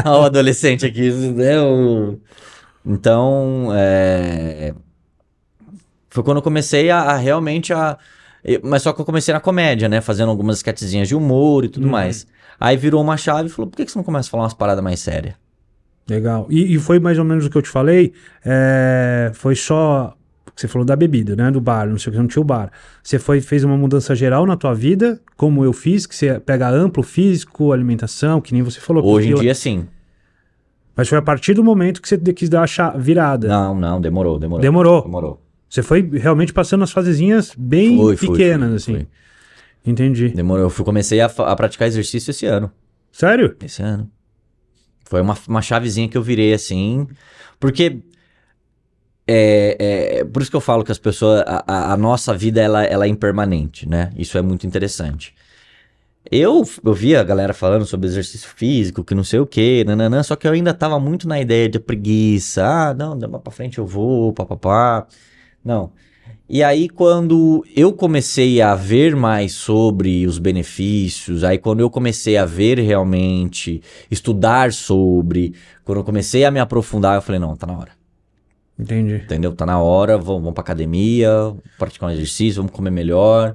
Olha o adolescente aqui, entendeu? Né, então, é... foi quando eu comecei a, a realmente a... mas só que eu comecei na comédia, né? Fazendo algumas esquetezinhas de humor e tudo uhum. mais. Aí virou uma chave e falou, por que, que você não começa a falar umas paradas mais sérias? Legal. E, e, foi mais ou menos o que eu te falei. É, foi só. Você falou da bebida, né? Do bar, não sei o que, não tinha o bar. Você foi, fez uma mudança geral na tua vida, como eu fiz, que você pega amplo físico, alimentação, que nem você falou. Hoje em dia, sim. Mas foi a partir do momento que você quis dar a virada. Não, não, demorou, demorou. Demorou. Demorou. Você foi realmente passando as fasezinhas bem fui, pequenas, fui, assim. fui, assim. Entendi. Demorou. Eu comecei a, a praticar exercício esse ano. Sério? Esse ano. Foi uma, uma chavezinha que eu virei assim. Porque. É, é, por isso que eu falo que as pessoas. A, a, nossa vida ela, ela é impermanente, né? Isso é muito interessante. Eu, eu via a galera falando sobre exercício físico, que não sei o que, nananã, só que eu ainda tava muito na ideia de preguiça. Ah, não, dá pra frente eu vou, papapá. Não. E aí, quando eu comecei a ver mais sobre os benefícios, aí, quando eu comecei a ver realmente, estudar sobre, quando eu comecei a me aprofundar, eu falei: não, tá na hora. Entendi. Entendeu? Tá na hora, vamos, vamos pra academia, praticar um exercício, vamos comer melhor.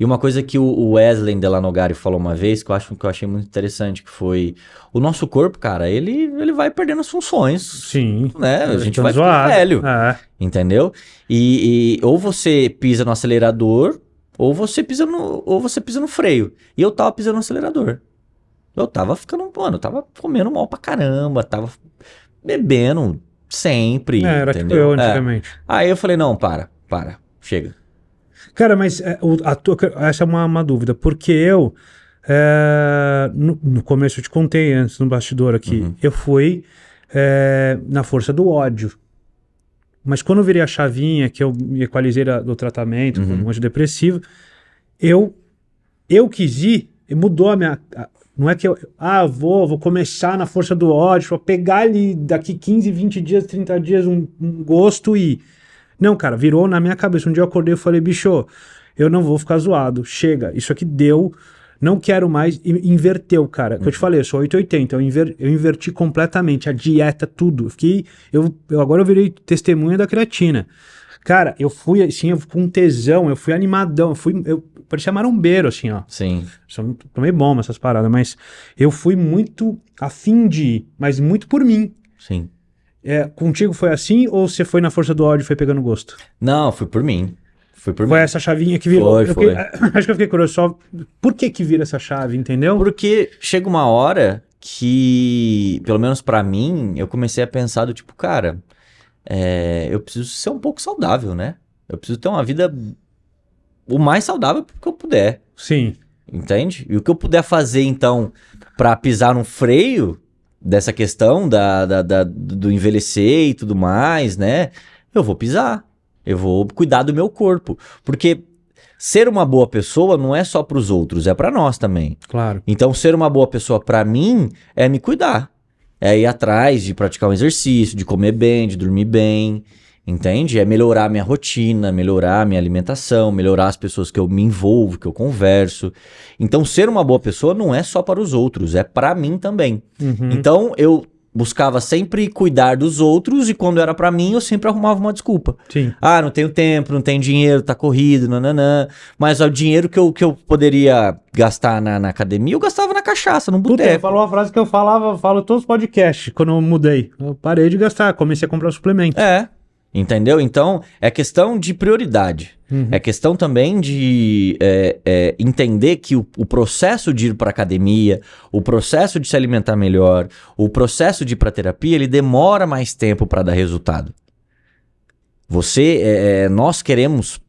E uma coisa que o Wesley Delanogari falou uma vez, que eu acho que eu achei muito interessante, que foi o nosso corpo, cara, ele, ele vai perdendo as funções. Sim. Né? A gente é vai ficando velho. É. Entendeu? E, e ou você pisa no acelerador, ou você pisa no, ou você pisa no freio. E eu tava pisando no acelerador. Eu tava ficando, mano, eu tava comendo mal pra caramba, tava bebendo sempre. É, era entendeu? tipo eu é. antigamente. É. Aí eu falei, não, para, para, chega. Cara, mas é, o, a tua, essa é uma, uma dúvida, porque eu. É, no, no, começo eu te contei antes no bastidor aqui. Uhum. Eu fui é, na força do ódio. Mas quando eu virei a chavinha, que eu me equalizei da, do tratamento uhum. com antidepressivo, eu, eu quis ir, mudou a minha. A, não é que eu. Ah, vou, vou começar na força do ódio, vou pegar ali daqui 15, 20 dias, 30 dias um, um gosto e. Ir não, cara, virou na minha cabeça. Um dia eu acordei e falei, bicho, eu não vou ficar zoado. Chega, isso aqui deu. Não quero mais. E inverteu, cara. Uhum. Que eu te uhum. falei, eu sou 880. Eu, inver, eu inverti completamente a dieta, tudo. Eu fiquei. Eu, eu, agora eu virei testemunha da creatina. Cara, eu fui assim, eu fui com tesão, eu fui animadão, eu fui. Eu, parecia marombeiro, assim, ó. Sim. Só não tomei bomba essas paradas, mas eu fui muito afim de ir, mas muito por mim. Sim. É, contigo foi assim ou você foi na força do áudio e foi pegando gosto? Não, foi por mim. Foi por foi mim. essa chavinha que virou. Foi, fiquei, acho que eu fiquei curioso só. Por que que vira essa chave, entendeu? Porque chega uma hora que, pelo menos para mim, eu comecei a pensar do tipo, cara, é, eu preciso ser um pouco saudável, né? Eu preciso ter uma vida o mais saudável que eu puder. Sim. Entende? E o que eu puder fazer, então, para pisar no freio, dessa questão da, da, da, do envelhecer e tudo mais, né? Eu vou pisar. Eu vou cuidar do meu corpo. Porque ser uma boa pessoa não é só para os outros, é para nós também. Claro. Então, ser uma boa pessoa para mim é me cuidar. É ir atrás de praticar um exercício, de comer bem, de dormir bem. Entende? É melhorar minha rotina, melhorar minha alimentação, melhorar as pessoas que eu me envolvo, que eu converso. Então, ser uma boa pessoa não é só para os outros, é para mim também. Uhum. Então, eu buscava sempre cuidar dos outros e quando era para mim, eu sempre arrumava uma desculpa. Sim. Ah, não tenho tempo, não tenho dinheiro, tá corrido, nananã. Mas ó, o dinheiro que eu, que eu poderia gastar na, na academia, eu gastava na cachaça, no boteco. Puta, falou uma frase que eu falava, falo todos os podcasts, quando eu mudei. Eu parei de gastar, comecei a comprar suplemento. É. Entendeu? Então, é questão de prioridade. Uhum. É questão também de é, é, entender que o, o, processo de ir para academia, o processo de se alimentar melhor, o processo de ir para terapia, ele demora mais tempo para dar resultado. Você, é, é nós queremos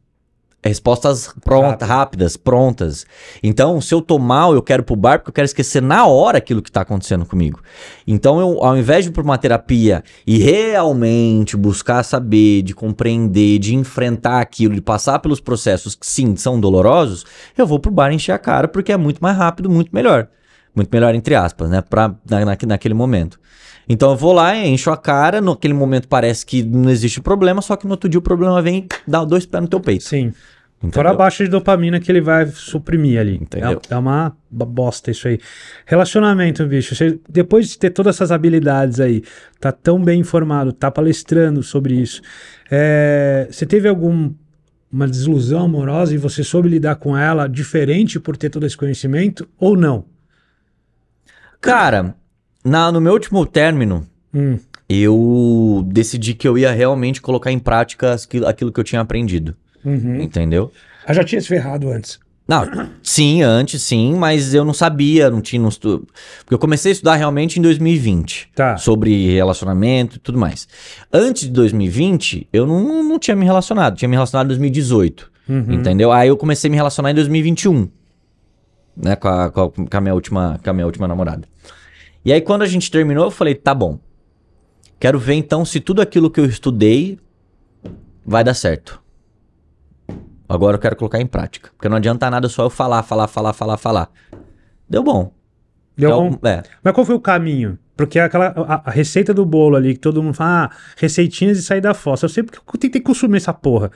Respostas pronta, rápidas, prontas. Então, se eu tô mal, eu quero pro bar porque eu quero esquecer na hora aquilo que tá acontecendo comigo. Então, eu, ao invés de ir pra uma terapia e realmente buscar saber, de compreender, de enfrentar aquilo, de passar pelos processos que sim, são dolorosos, eu vou pro bar encher a cara porque é muito mais rápido, muito melhor. Muito melhor, entre aspas, né? Pra, na, na, naquele momento. Então eu vou lá, encho a cara, naquele momento parece que não existe problema, só que no outro dia o problema vem e dá dois pés no teu peito. Sim. Entendeu? Fora a baixa de dopamina que ele vai suprimir ali. Entendeu? É, é uma bosta isso aí. Relacionamento, bicho. Você, depois de ter todas essas habilidades aí, tá tão bem informado, tá palestrando sobre isso. É, você teve alguma desilusão amorosa e você soube lidar com ela diferente por ter todo esse conhecimento ou não? Cara, na, no meu último término, hum. eu decidi que eu ia realmente colocar em prática aquilo, aquilo que eu tinha aprendido. Uhum. Entendeu? Eu ah, já tinha se ferrado antes. Não, sim, antes sim, mas eu não sabia, não tinha. Não estu... Porque eu comecei a estudar realmente em 2020. Tá. Sobre relacionamento e tudo mais. Antes de 2020, eu não, não tinha me relacionado. Tinha me relacionado em 2018. Uhum. Entendeu? Aí eu comecei a me relacionar em 2021 né? Com a, com, a, com a, minha última, com a minha última namorada. E aí, quando a gente terminou, eu falei, tá bom. Quero ver então se tudo aquilo que eu estudei vai dar certo. Agora eu quero colocar em prática. Porque não adianta nada só eu falar, falar, falar, falar, falar. Deu bom. Deu então, bom. É. Mas qual foi o caminho? Porque é aquela a, a, receita do bolo ali, que todo mundo fala, ah, receitinhas e sair da fossa. Eu sei porque eu tentei consumir essa porra.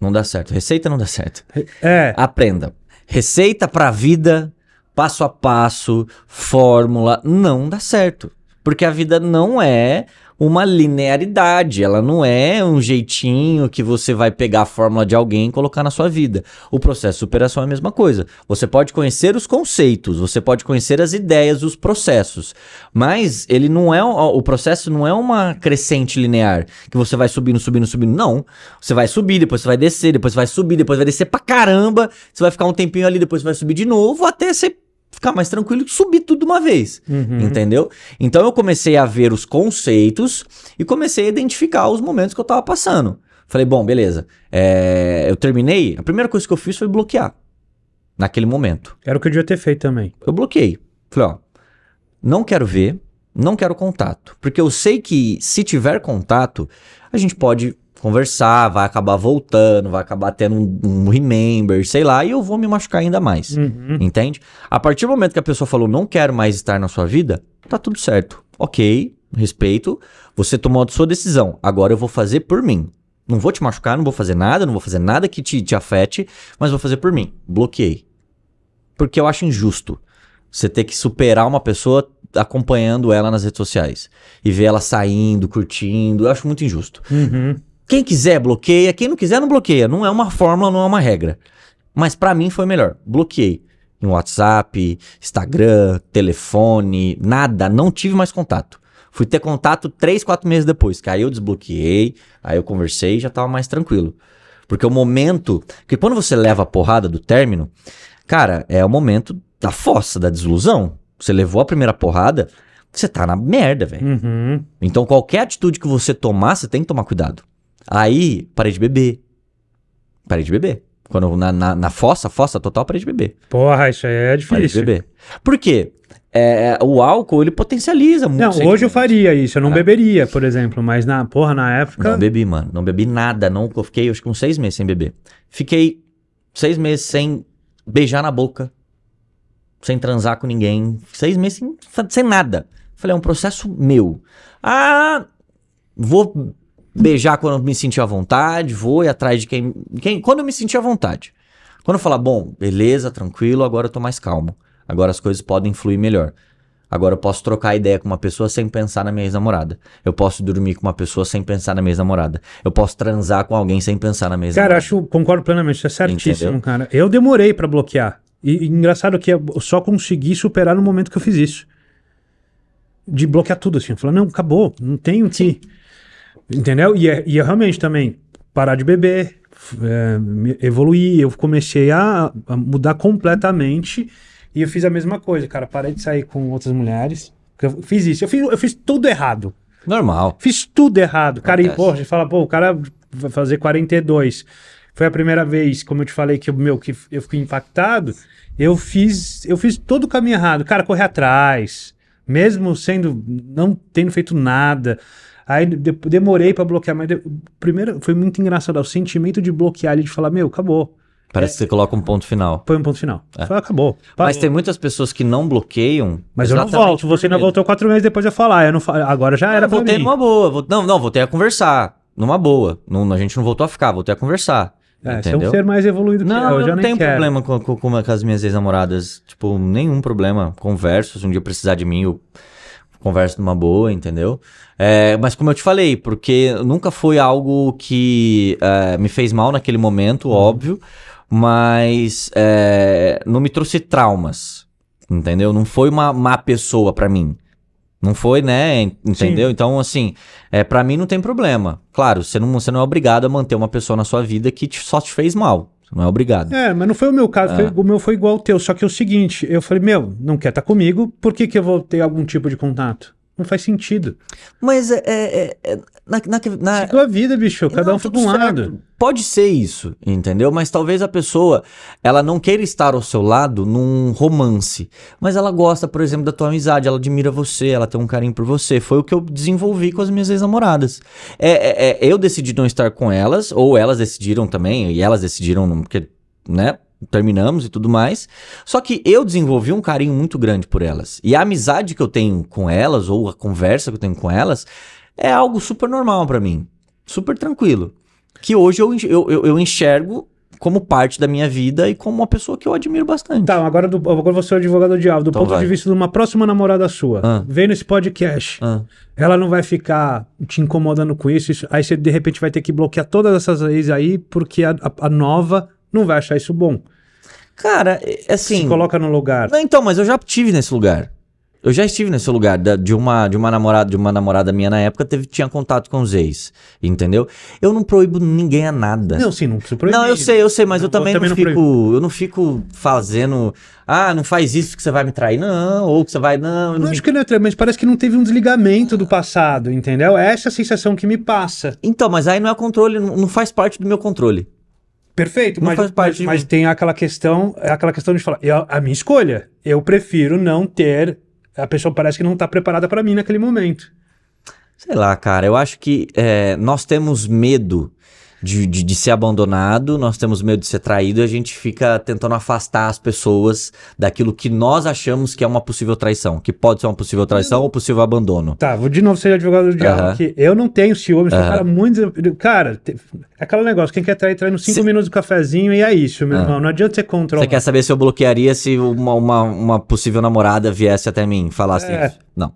Não dá certo. Receita não dá certo. É. Aprenda receita pra vida, passo a passo, fórmula, não dá certo. Porque a vida não é uma linearidade, ela não é um jeitinho que você vai pegar a fórmula de alguém e colocar na sua vida. O processo de superação é a mesma coisa. Você pode conhecer os conceitos, você pode conhecer as ideias, os processos, mas ele não é o processo não é uma crescente linear que você vai subindo, subindo, subindo, não. Você vai subir, depois você vai descer, depois você vai subir, depois vai descer pra caramba, você vai ficar um tempinho ali, depois você vai subir de novo até você ficar mais tranquilo e subir tudo de uma vez. Uhum. Entendeu? Então eu comecei a ver os conceitos e comecei a identificar os momentos que eu tava passando. Falei, bom, beleza. É, eu terminei. A primeira coisa que eu fiz foi bloquear. Naquele momento. Era o que eu devia ter feito também. Eu bloqueei. Falei, ó, não quero ver, não quero contato. Porque eu sei que se tiver contato, a gente pode conversar, vai acabar voltando, vai acabar tendo um, um remember, sei lá, e eu vou me machucar ainda mais. Uhum. Entende? A partir do momento que a pessoa falou, não quero mais estar na sua vida, tá tudo certo. Ok, respeito, você tomou a sua decisão, agora eu vou fazer por mim. Não vou te machucar, não vou fazer nada, não vou fazer nada que te, te afete, mas vou fazer por mim. Bloqueei. Porque eu acho injusto você ter que superar uma pessoa acompanhando ela nas redes sociais e ver ela saindo, curtindo. Eu acho muito injusto. Uhum. Quem quiser bloqueia, quem não quiser não bloqueia. Não é uma fórmula, não é uma regra. Mas para mim foi melhor. Bloqueei em WhatsApp, Instagram, telefone, nada, não tive mais contato. Fui ter contato três, quatro meses depois, que aí eu desbloqueei, aí eu conversei e já tava mais tranquilo. Porque o momento. que quando você leva a porrada do término, cara, é o momento da fossa, da desilusão. Você levou a primeira porrada, você tá na merda, velho. Uhum. Então qualquer atitude que você tomar, você tem que tomar cuidado. Aí, parei de beber. Parei de beber. Quando na, na, na fossa, fossa total, parei de beber. Porra, isso aí é difícil. Parei de beber. Por quê? É, é, o álcool, ele potencializa muito. Não, hoje eu faria isso, eu não ah. beberia, por exemplo, mas na, porra, na época... Não bebi, mano, não bebi nada, não, eu fiquei acho que uns seis meses sem beber. Fiquei seis meses sem beijar na boca, sem transar com ninguém, seis meses sem, sem nada. Falei, é um processo meu. Ah, vou Beijar quando eu me sentir à vontade, vou ir atrás de quem, quem. Quando eu me sentir à vontade. Quando eu falar, bom, beleza, tranquilo, agora eu tô mais calmo. Agora as coisas podem fluir melhor. Agora eu posso trocar ideia com uma pessoa sem pensar na minha ex-namorada. Eu posso dormir com uma pessoa sem pensar na minha ex-namorada. Eu posso transar com alguém sem pensar na minha ex-namorada. Cara, acho, concordo plenamente, isso é certíssimo, Entendeu? cara. Eu demorei para bloquear. E, e, engraçado que eu só consegui superar no momento que eu fiz isso. De bloquear tudo, assim. Falar, não, acabou, não tenho que. Entendeu? E, é, e eu é realmente também parar de beber, é, evoluir. Eu comecei a, a, mudar completamente e eu fiz a mesma coisa, cara. Parei de sair com outras mulheres. Eu fiz isso. Eu fiz, eu fiz tudo errado. Normal. Fiz tudo errado. Cara, Acontece. e porra, você fala, pô, o cara vai fazer 42. Foi a primeira vez, como eu te falei, que, meu, que eu fiquei impactado. Eu fiz, eu fiz todo o caminho errado. Cara, correr atrás. Mesmo sendo, não tendo feito nada. Aí de, demorei para bloquear, mas de, primeiro foi muito engraçado. O sentimento de bloquear ali, de falar, meu, acabou. Parece é, que você é. coloca um ponto final. Põe um ponto final. É. Fala, acabou. Parou. Mas tem muitas pessoas que não bloqueiam. Mas eu não volto. Você não voltou quatro meses depois eu falar. Eu não falo, agora já ah, era. Eu voltei numa boa. Não, não, voltei a conversar. Numa boa. Não, a gente não voltou a ficar, voltei a conversar. É, você é um ser mais evoluído que não, eu. eu já não tenho quero. problema com, com, com, as minhas ex-namoradas. Tipo, nenhum problema. Converso. Se um dia precisar de mim, eu conversa numa boa, entendeu? É, mas como eu te falei, porque nunca foi algo que é, me fez mal naquele momento, uhum. óbvio, mas é, não me trouxe traumas, entendeu? Não foi uma má pessoa para mim. Não foi, né? Entendeu? Sim. Então, assim, é, para mim não tem problema. Claro, você não, você não é obrigado a manter uma pessoa na sua vida que te, só te fez mal não é obrigado. É, mas não foi o meu caso, ah. foi, o meu foi igual ao teu. Só que é o seguinte, eu falei, meu, não quer estar tá comigo, por que, que eu vou ter algum tipo de contato? Não faz sentido. Mas é. é, é, é na, na, na... É a vida, bicho. Cada não, um fica pra um lado. Pode ser isso, entendeu? Mas talvez a pessoa ela não queira estar ao seu lado num romance. Mas ela gosta, por exemplo, da tua amizade, ela admira você, ela tem um carinho por você. Foi o que eu desenvolvi com as minhas ex-namoradas. É, é, é eu decidi não estar com elas, ou elas decidiram também, e elas decidiram, porque, né? terminamos e tudo mais. Só que eu desenvolvi um carinho muito grande por elas. E a amizade que eu tenho com elas, ou a conversa que eu tenho com elas, é algo super normal para mim. Super tranquilo. Que hoje eu, eu, eu enxergo como parte da minha vida e como uma pessoa que eu admiro bastante. Tá, agora, do, agora você é o advogado diabo. Do então ponto vai. de vista de uma próxima namorada sua, ah. vendo esse podcast, ah. ela não vai ficar te incomodando com isso, isso, Aí você de repente vai ter que bloquear todas essas leis aí, porque a, a, a nova não vai achar isso bom. Cara, é, é assim. Se coloca no lugar. Não, então, mas eu já tive nesse lugar. Eu já estive nesse lugar da, de uma de uma namorada de uma namorada minha na época teve tinha contato com os ex, entendeu? Eu não proíbo ninguém a nada. Não, sim, não preciso proibir. Não, eu sei, eu sei, mas eu também, também não, não, fico eu não fico fazendo ah, não faz isso que você vai me trair não, ou que você vai não. Eu não, não acho me... que não é trair, mas parece que não teve um desligamento do passado, entendeu? É essa sensação que me passa. Então, mas aí não é controle, não faz parte do meu controle. Perfeito, mas, mas, mas tem aquela questão, é aquela questão de falar, eu, a minha escolha, eu prefiro não ter, a pessoa parece que não está preparada para mim naquele momento. Sei lá, cara, eu acho que é, nós temos medo de, de, de, ser abandonado, nós temos medo de ser traído, a gente fica tentando afastar as pessoas daquilo que nós achamos que é uma possível traição, que pode ser uma possível traição eu... ou possível abandono. Tá, vou de novo ser advogado do diabo uhum. aqui. Eu não tenho ciúmes, uhum. sou cara muito. Cara, te... aquele negócio, quem quer trair, trai nos 5 minutos do cafezinho e é isso, meu ah. irmão. Não adianta você controlar. Você quer saber se eu bloquearia se uma, uma, uma possível namorada viesse até mim e falasse é... isso? Não.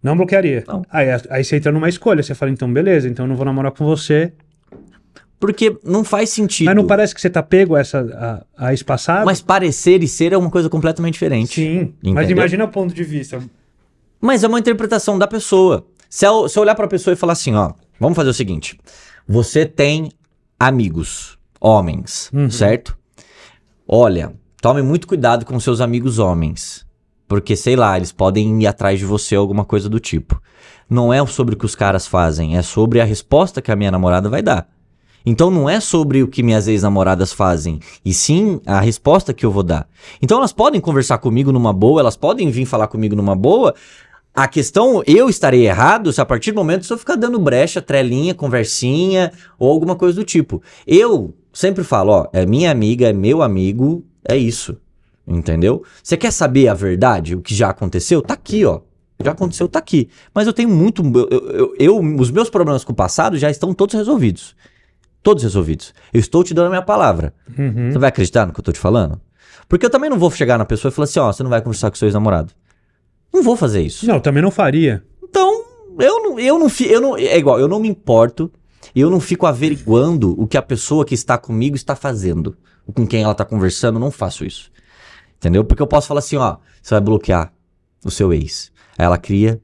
Não bloquearia. Não. Aí, aí você entra numa escolha, você fala, então beleza, então eu não vou namorar com você, porque não faz sentido. Mas não parece que você tá pego a essa, a, a espaçada? Mas parecer e ser é uma coisa completamente diferente. Sim. Entendeu? Mas imagina o ponto de vista. Mas é uma interpretação da pessoa. Se eu, se eu olhar pra pessoa e falar assim, ó, vamos fazer o seguinte: você tem amigos, homens, uhum. certo? Olha, tome muito cuidado com seus amigos homens. Porque, sei lá, eles podem ir atrás de você, alguma coisa do tipo. Não é sobre o que os caras fazem, é sobre a resposta que a minha namorada vai dar. Então não é sobre o que minhas ex-namoradas fazem, e sim a resposta que eu vou dar. Então elas podem conversar comigo numa boa, elas podem vir falar comigo numa boa. A questão, eu estarei errado se a partir do momento se eu ficar dando brecha, trelinha, conversinha ou alguma coisa do tipo. Eu sempre falo, ó, é minha amiga, é meu amigo, é isso. Entendeu? Você quer saber a verdade, o que já aconteceu? Tá aqui, ó. Já aconteceu, tá aqui. Mas eu tenho muito. Eu, eu, eu, os meus problemas com o passado já estão todos resolvidos todos resolvidos. Eu estou te dando a minha palavra. Uhum. Você vai acreditar no que eu estou te falando? Porque eu também não vou chegar na pessoa e falar assim, ó, oh, você não vai conversar com seu ex-namorado. Não vou fazer isso. Não, também não faria. Então, eu não, eu não, eu não, é igual, eu não me importo, eu não fico averiguando o que a pessoa que está comigo está fazendo, com quem ela está conversando, não faço isso. Entendeu? Porque eu posso falar assim, ó, você vai bloquear o seu ex. Aí ela cria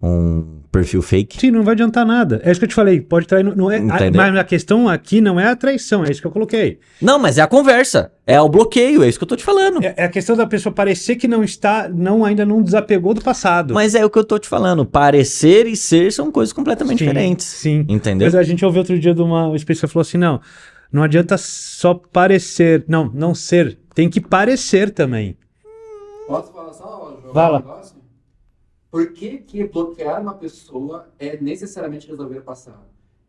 um perfil fake. Sim, não vai adiantar nada. É isso que eu te falei. Pode trair. Não é, a, mas a questão aqui não é a traição, é isso que eu coloquei. Não, mas é a conversa. É o bloqueio, é isso que eu tô te falando. É, é a questão da pessoa parecer que não está, não ainda não desapegou do passado. Mas é o que eu tô te falando. Parecer e ser são coisas completamente sim, diferentes. Sim. Entendeu? Mas a gente ouviu outro dia de uma especial falou assim: não, não adianta só parecer. Não, não ser. Tem que parecer também. Posso falar só? Vai lá. Um por que, que bloquear uma pessoa é necessariamente resolver o passado?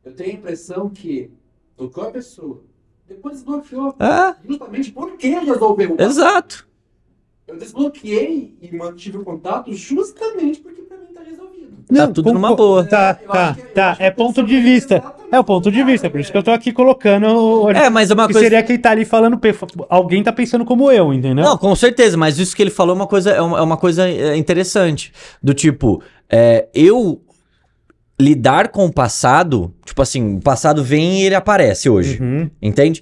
Eu tenho a impressão que tocou a pessoa, depois desbloqueou. É. Justamente porque resolveu o passado. Exato. Eu desbloqueei e mantive o contato justamente porque Tá não, tá tudo numa boa. Tá, tá, tá. É ponto de vista. É o ponto de vista, por isso que eu tô aqui colocando. É, mas é uma que coisa. seria quem tá ali falando. Alguém tá pensando como eu, entendeu? Não, com certeza, mas isso que ele falou é uma coisa, é uma é coisa é, interessante. Do tipo, é, eu lidar com o passado, tipo assim, o passado vem e ele aparece hoje. Uhum. Entende?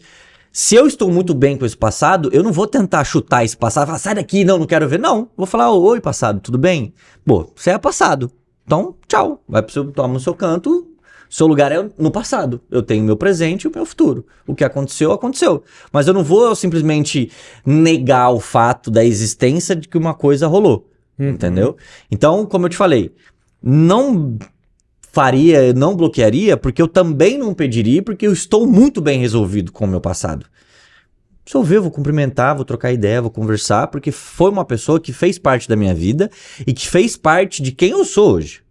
Se eu estou muito bem com esse passado, eu não vou tentar chutar esse passado, falar, sai daqui, não, não quero ver. Não, vou falar, oi, passado, tudo bem? Pô, você é passado. Então, tchau. Vai pro seu, toma o seu canto. Seu lugar é no passado. Eu tenho meu presente e o meu futuro. O que aconteceu, aconteceu. Mas eu não vou simplesmente negar o fato da existência de que uma coisa rolou. Uhum. Entendeu? Então, como eu te falei, não faria, não bloquearia, porque eu também não pediria, porque eu estou muito bem resolvido com o meu passado se eu ver, vou cumprimentar, vou trocar ideia, vou conversar, porque foi uma pessoa que fez parte da minha vida e que fez parte de quem eu sou hoje.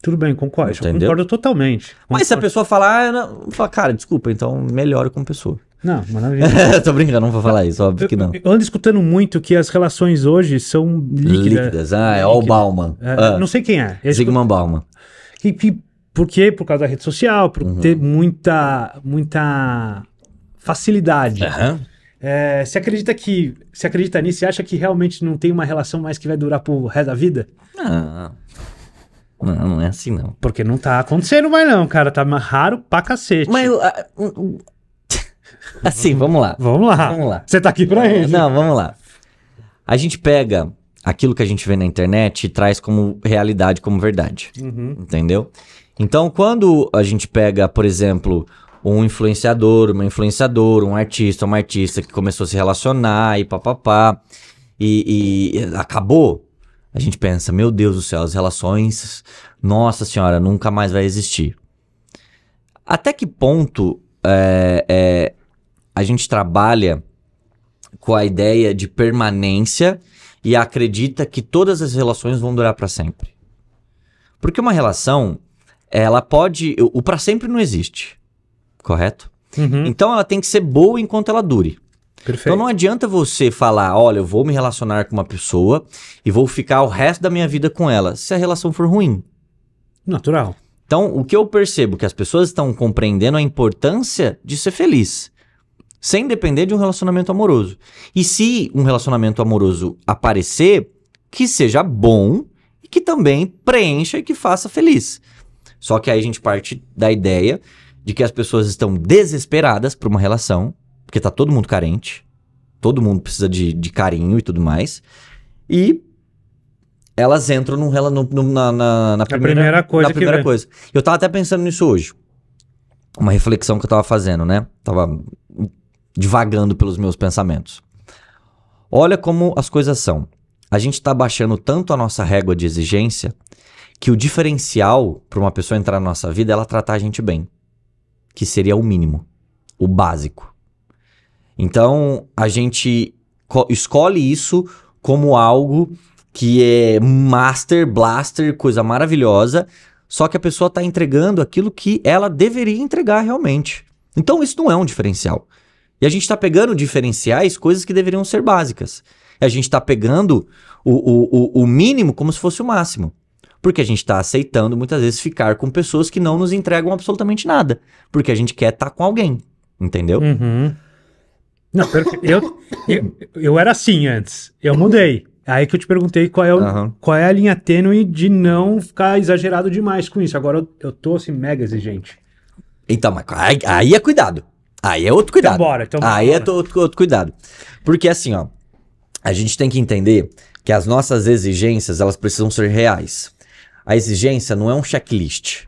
Tudo bem, concordo. Entendeu? Eu concordo totalmente. Concordo. Mas se a pessoa falar, ah, não, fala, cara, desculpa, então melhore como pessoa. Não, maravilha. Tô brincando, não vou falar isso, óbvio eu, que não. Eu ando escutando muito que as relações hoje são líquidas. Líquidas, ah, é o Bauman. É, ah, não sei quem é. Sigmund Bauman. Que, que, por quê? Por causa da rede social, por uhum. ter muita, muita facilidade. Uhum. É, você acredita que. Você acredita nisso? Você acha que realmente não tem uma relação mais que vai durar pro resto da vida? Não. Não, não é assim, não. Porque não tá acontecendo mais, não, cara. Tá raro pra cacete. Mas. Uh, assim, vamos lá. Vamos lá. Vamos lá. Você tá aqui pra é, isso. Não, vamos lá. A gente pega aquilo que a gente vê na internet e traz como realidade, como verdade. Uhum. Entendeu? Então, quando a gente pega, por exemplo, um influenciador, uma influenciadora, um artista, uma artista que começou a se relacionar e papapá. E, e acabou. A gente pensa, meu Deus do céu, as relações, nossa senhora, nunca mais vai existir. Até que ponto é, é, a gente trabalha com a ideia de permanência e acredita que todas as relações vão durar para sempre? Porque uma relação, ela pode. O para sempre não existe correto? Uhum. Então ela tem que ser boa enquanto ela dure. Perfeito. Então não adianta você falar, olha, eu vou me relacionar com uma pessoa e vou ficar o resto da minha vida com ela, se a relação for ruim. Natural. Então, o que eu percebo que as pessoas estão compreendendo é a importância de ser feliz, sem depender de um relacionamento amoroso. E se um relacionamento amoroso aparecer, que seja bom e que também preencha e que faça feliz. Só que aí a gente parte da ideia de que as pessoas estão desesperadas por uma relação, porque tá todo mundo carente, todo mundo precisa de, de carinho e tudo mais, e elas entram num, no, na, na, na, é primeira, primeira coisa. Na primeira coisa. Eu tava até pensando nisso hoje. Uma reflexão que eu tava fazendo, né? Tava divagando pelos meus pensamentos. Olha como as coisas são. A gente está baixando tanto a nossa régua de exigência que o diferencial para uma pessoa entrar na nossa vida é ela tratar a gente bem que seria o mínimo, o básico. Então, a gente escolhe isso como algo que é master, blaster, coisa maravilhosa, só que a pessoa está entregando aquilo que ela deveria entregar realmente. Então, isso não é um diferencial. E a gente está pegando diferenciais, coisas que deveriam ser básicas. E a gente está pegando o, o, o mínimo como se fosse o máximo. Porque a gente está aceitando muitas vezes ficar com pessoas que não nos entregam absolutamente nada. Porque a gente quer estar tá com alguém. Entendeu? Uhum. Não, eu, eu, eu era assim antes. Eu mudei. Aí que eu te perguntei qual é, o, uhum. qual é a linha tênue de não ficar exagerado demais com isso. Agora eu, eu tô assim, mega exigente. Então, mas aí, aí é cuidado. Aí é outro cuidado. Então bora, então bora. Aí é outro, outro cuidado. Porque assim, ó, a gente tem que entender que as nossas exigências, elas precisam ser reais a exigência não é um checklist.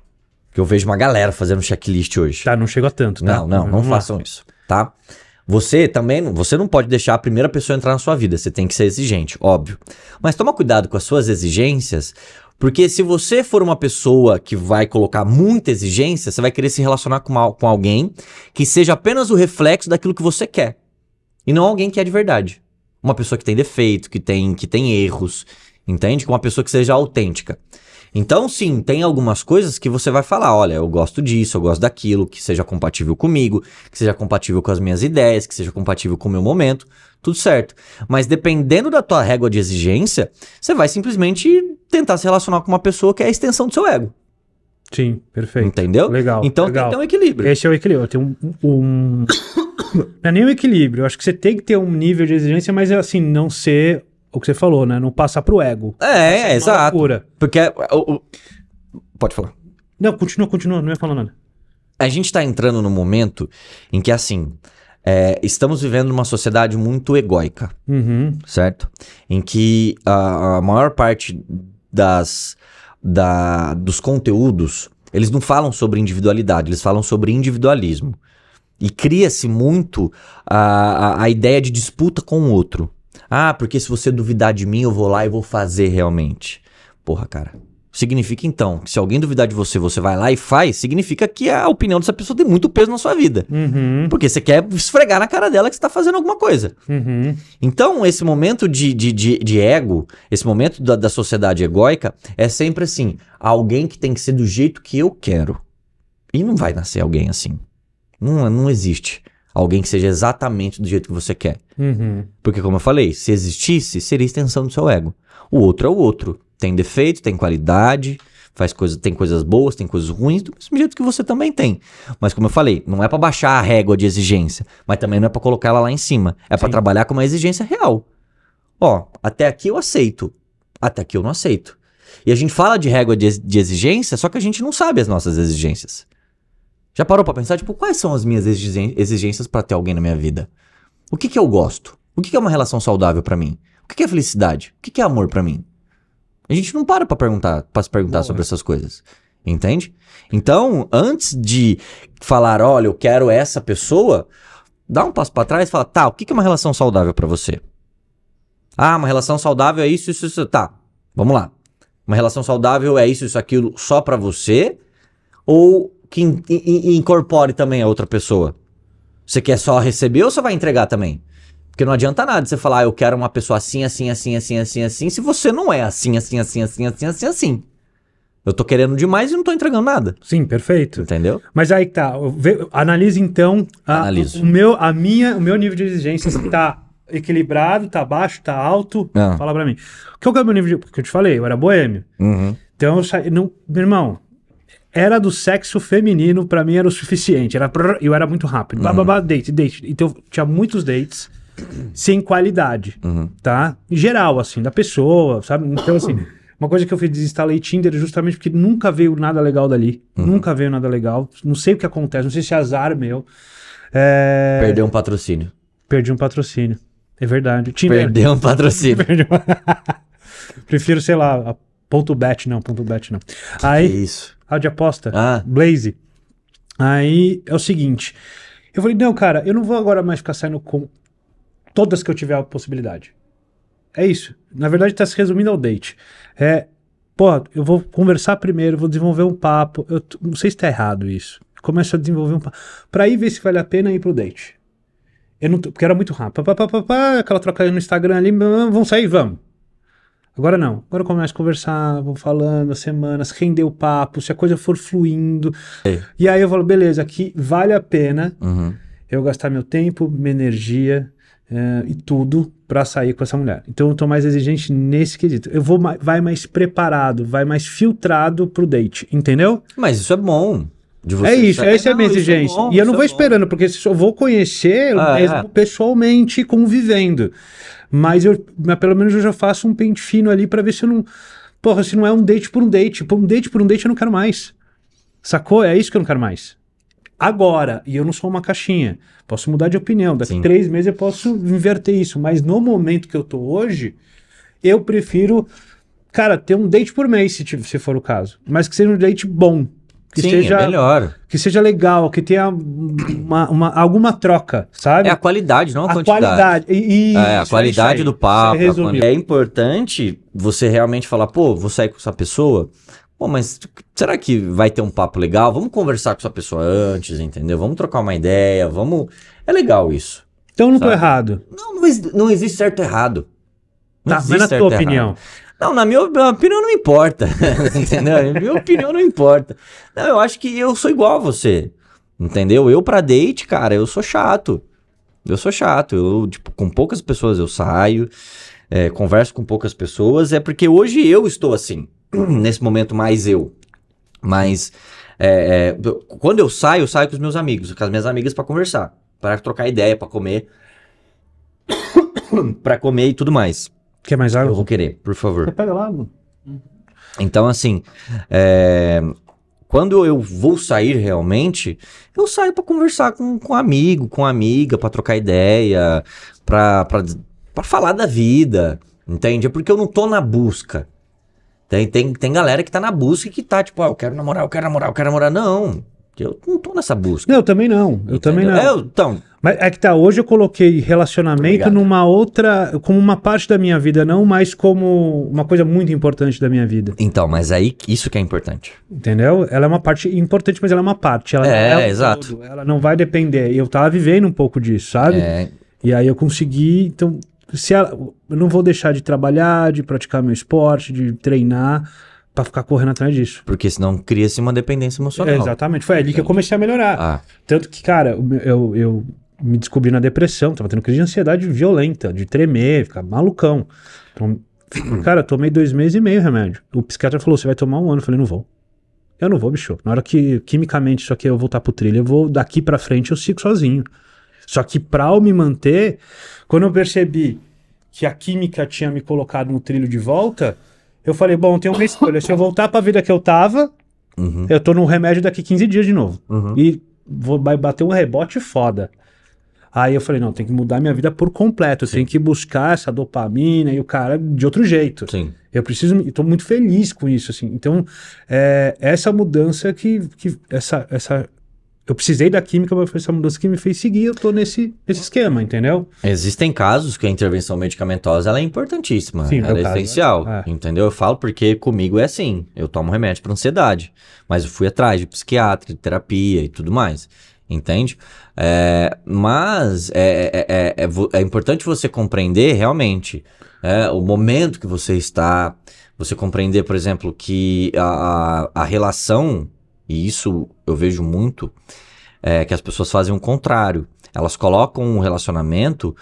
Que eu vejo uma galera fazendo checklist hoje. Tá, não chega tanto, tá? Não, não, não Vamos façam lá. isso, tá? Você também, você não pode deixar a primeira pessoa entrar na sua vida, você tem que ser exigente, óbvio. Mas toma cuidado com as suas exigências, porque se você for uma pessoa que vai colocar muita exigência, você vai querer se relacionar com, uma, com alguém que seja apenas o reflexo daquilo que você quer. E não alguém que é de verdade. Uma pessoa que tem defeito, que tem, que tem erros, entende? Com uma pessoa que seja autêntica. Então, sim, tem algumas coisas que você vai falar: olha, eu gosto disso, eu gosto daquilo, que seja compatível comigo, que seja compatível com as minhas ideias, que seja compatível com o meu momento, tudo certo. Mas dependendo da tua régua de exigência, você vai simplesmente tentar se relacionar com uma pessoa que é a extensão do seu ego. Sim, perfeito. Entendeu? Legal. Então legal. tem que ter um equilíbrio. Esse é o equilíbrio. Tem um. um... Não é nem um equilíbrio. Eu acho que você tem que ter um nível de exigência, mas é assim, não ser o que você falou, né? Não passa pro ego. É, é, é exato. Loucura. Porque. É, é o, o... Pode falar. Não, continua, continua, não ia falar nada. A gente tá entrando num momento em que, assim, é, estamos vivendo uma sociedade muito egóica, uhum. certo? Em que a, a maior parte das, da, dos conteúdos, eles não falam sobre individualidade, eles falam sobre individualismo. E cria-se muito a, a, a ideia de disputa com o outro. Ah, porque se você duvidar de mim, eu vou lá e vou fazer realmente. Porra, cara. Significa então que se alguém duvidar de você, você vai lá e faz, significa que a opinião dessa pessoa tem muito peso na sua vida. Uhum. Porque você quer esfregar na cara dela que você está fazendo alguma coisa. Uhum. Então, esse momento de, de, de, de ego, esse momento da, da sociedade egóica, é sempre assim: alguém que tem que ser do jeito que eu quero. E não vai nascer alguém assim. Não, não existe. Alguém que seja exatamente do jeito que você quer. Uhum. Porque, como eu falei, se existisse, seria extensão do seu ego. O outro é o outro. Tem defeito, tem qualidade, faz coisa, tem coisas boas, tem coisas ruins, do mesmo jeito que você também tem. Mas, como eu falei, não é para baixar a régua de exigência, mas também não é para colocar ela lá em cima. É para trabalhar com uma exigência real. Ó, até aqui eu aceito, até aqui eu não aceito. E a gente fala de régua de, exigência, só que a gente não sabe as nossas exigências. Já parou para pensar, tipo, quais são as minhas exigências para ter alguém na minha vida? O que que eu gosto? O que que é uma relação saudável para mim? O que que é felicidade? O que que é amor para mim? A gente não para para perguntar, para se perguntar sobre essas coisas. Entende? Então, antes de falar, olha, eu quero essa pessoa, dá um passo para trás e fala, tá, o que é uma relação saudável para você? Ah, uma relação saudável é isso, isso, isso. Tá, vamos lá. Uma relação saudável é isso, isso, aquilo só para você? Ou que in, in, incorpore também a outra pessoa? Você quer só receber ou você vai entregar também? Porque não adianta nada você falar, ah, eu quero uma pessoa assim, assim, assim, assim, assim, assim, se você não é assim, assim, assim, assim, assim, assim, assim. Eu tô querendo demais e não tô entregando nada. Sim, perfeito. Entendeu? Mas aí que tá. Analise então a, Analiso. o meu, a minha, o meu nível de exigência tá equilibrado, tá baixo, tá alto. Ah. Fala para mim. O que é o meu nível de. Porque eu te falei, eu era boêmio. Uhum. Então eu saí. Não, meu irmão, era do sexo feminino, para mim era o suficiente. Era prrr, eu era muito rápido. Uhum. Bababá, date, date. Então tinha muitos dates sem qualidade, uhum. tá? Em geral, assim, da pessoa, sabe? Então, assim, uma coisa que eu fiz, desinstalei Tinder justamente porque nunca veio nada legal dali. Uhum. Nunca veio nada legal. Não sei o que acontece, não sei se é azar meu. É... Perdeu um patrocínio. Perdi um patrocínio. É verdade. Tinder... Perdeu um patrocínio. Prefiro, sei lá, ponto bet, não, ponto bet não. Que Aí... Que é isso? a de aposta, ah. Blaze. Aí é o seguinte, eu falei, não, cara, eu não vou agora mais ficar saindo com todas que eu tiver a possibilidade. É isso. Na verdade, tá se resumindo ao date. É, pô, eu vou conversar primeiro, vou desenvolver um papo. Eu não sei se tá errado isso. Começo a desenvolver um papo. Pra ir ver se vale a pena ir pro date. Eu não, porque era muito rápido. Pá, pá, pá, aquela troca no Instagram ali, vamos sair, vamos. Agora não. Agora começo a conversar, vou falando as semanas, render o papo, se a coisa for fluindo. É. E aí eu falo, beleza, aqui vale a pena uhum. eu gastar meu tempo, minha energia uh, e tudo para sair com essa mulher. Então eu tô mais exigente nesse quesito. Eu vou mais, vai mais preparado, vai mais filtrado pro date, entendeu? Mas isso é bom é isso, sair. É essa é a minha é exigência. É bom, e eu não vou é esperando, porque eu vou conhecer ah, é. pessoalmente, convivendo. Mas eu, mas pelo menos eu já faço um pente fino ali para ver se eu não. Porra, se não é um date por um date. Por um date por um date eu não quero mais. Sacou? É isso que eu não quero mais. Agora, e eu não sou uma caixinha. Posso mudar de opinião. Daqui Sim. três meses eu posso inverter isso. Mas no momento que eu tô hoje, eu prefiro, cara, ter um date por mês, se, se for o caso. Mas que seja um date bom que Sim, seja, é melhor. Que seja legal, que tenha uma, uma, alguma troca, sabe? É a qualidade, não a, a quantidade. Qualidade. E, e... É, a qualidade do papo. É importante você realmente falar, pô, vou sair com essa pessoa, Pô, mas será que vai ter um papo legal? Vamos conversar com essa pessoa antes, entendeu? Vamos trocar uma ideia, vamos. É legal isso. Então não sabe? tô errado. Não, não, não existe certo errado. Não tá, mas na tua opinião. Errado. Não, na minha opinião não importa. entendeu? Na minha opinião não importa. Não, eu acho que eu sou igual a você. Entendeu? Eu pra date, cara, eu sou chato. Eu sou chato. Eu, tipo, com poucas pessoas eu saio, é, converso com poucas pessoas. É porque hoje eu estou assim. Nesse momento, mais eu. Mas é, é, quando eu saio, eu saio com os meus amigos, com as minhas amigas para conversar, para trocar ideia, para comer, para comer e tudo mais. Quer mais água? Eu vou querer, por favor. Você pega lá. Então, assim, é, quando eu vou sair realmente, eu saio para conversar com, com amigo, com amiga, para trocar ideia, para falar da vida, entende? É porque eu não tô na busca. Tem, tem, tem galera que tá na busca e que tá tipo, ah, eu quero namorar, eu quero namorar, eu quero namorar. Não. Eu não tô nessa busca. Não, eu também não. Eu também não. Eu, é, então. Mas é que tá, hoje eu coloquei relacionamento numa outra. como uma parte da minha vida, não mais como uma coisa muito importante da minha vida. Então, mas aí isso que é importante. Entendeu? Ela é uma parte importante, mas ela é uma parte. Ela, é, ela é exato. ela não vai depender. Eu tava vivendo um pouco disso, sabe? É. E aí eu consegui. Então, se ela, eu não vou deixar de trabalhar, de praticar meu esporte, de treinar para ficar correndo atrás disso. Porque senão cria-se uma dependência emocional. É, exatamente. Foi ali que eu comecei a melhorar. Ah. Tanto que, cara, eu, eu me descobri na depressão, tava tendo crise de ansiedade violenta, de tremer, ficar malucão. Então, cara, tomei dois meses e meio remédio. O psiquiatra falou: você vai tomar um ano. Eu falei: não vou. Eu não vou, bicho. Na hora que quimicamente isso aqui eu voltar pro trilho, eu vou daqui para frente eu sigo sozinho. Só que pra eu me manter, quando eu percebi que a química tinha me colocado no trilho de volta, eu falei, bom, tenho uma escolha. Se eu voltar pra vida que eu tava, uhum. eu tô num remédio daqui 15 dias de novo. Uhum. E vou, vai bater um rebote foda. Aí eu falei, não, tem que mudar minha vida por completo. Tem que buscar essa dopamina e o cara de outro jeito. Sim. Eu preciso, estou muito feliz com isso, assim. Então, é, essa mudança que, que essa, essa eu precisei da química, mas foi essa mudança que me fez seguir, eu tô nesse, nesse esquema, entendeu? Existem casos que a intervenção medicamentosa ela é importantíssima, Sim, ela é caso, essencial, é. entendeu? Eu falo porque comigo é assim, eu tomo remédio para ansiedade, mas eu fui atrás de psiquiatra, de terapia e tudo mais, entende? É, mas é, é, é, é importante você compreender realmente o momento que você está, você compreender, por exemplo, que a, a relação e isso eu vejo muito é, que as pessoas fazem o contrário. Elas colocam o relacionamento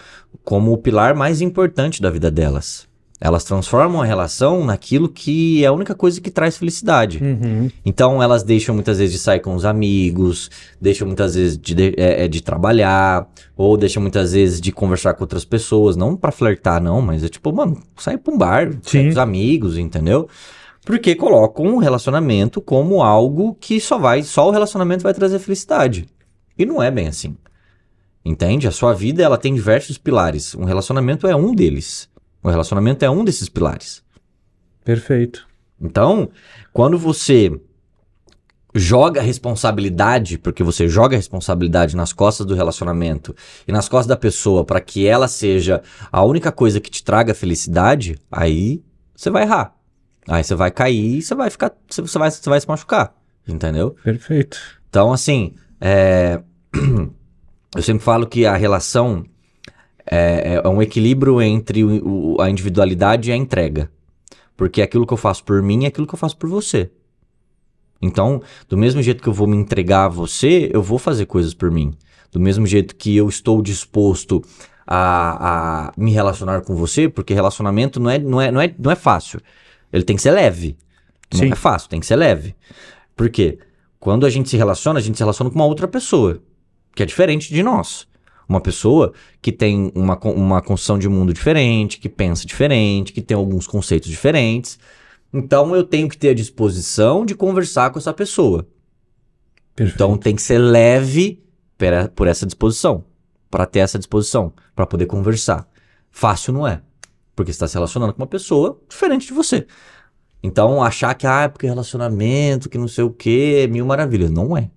como o pilar mais importante da vida delas. Elas transformam a relação naquilo que é a única coisa que traz felicidade. Uhum. Então elas deixam muitas vezes de sair com os amigos, deixam muitas vezes de, de, é, é de trabalhar, ou deixam muitas vezes de conversar com outras pessoas. Não para flertar, não, mas é tipo, mano, sai pra um bar, Sim. com os amigos, entendeu? Porque colocam o relacionamento como algo que só vai, só o relacionamento vai trazer felicidade. E não é bem assim. Entende? A sua vida ela tem diversos pilares. Um relacionamento é um deles. O um relacionamento é um desses pilares. Perfeito. Então, quando você joga responsabilidade, porque você joga responsabilidade nas costas do relacionamento e nas costas da pessoa para que ela seja a única coisa que te traga felicidade, aí você vai errar. Aí você vai cair e você vai ficar. Você vai, você vai se machucar. Entendeu? Perfeito. Então, assim. É... Eu sempre falo que a relação é, é, é um equilíbrio entre o, o, a individualidade e a entrega. Porque é aquilo que eu faço por mim é aquilo que eu faço por você. Então, do mesmo jeito que eu vou me entregar a você, eu vou fazer coisas por mim. Do mesmo jeito que eu estou disposto a, a me relacionar com você, porque relacionamento não é, não é, não é, não é fácil. Ele tem que ser leve. Sim. Não é fácil, tem que ser leve. Por quê? Quando a gente se relaciona, a gente se relaciona com uma outra pessoa, que é diferente de nós. Uma pessoa que tem uma, uma construção de mundo diferente, que pensa diferente, que tem alguns conceitos diferentes. Então eu tenho que ter a disposição de conversar com essa pessoa. Perfeito. Então tem que ser leve por essa disposição, para ter essa disposição, para poder conversar. Fácil não é. Porque você está se relacionando com uma pessoa diferente de você. Então, achar que, ah, é porque relacionamento, que não sei o quê, é mil maravilhas. Não é.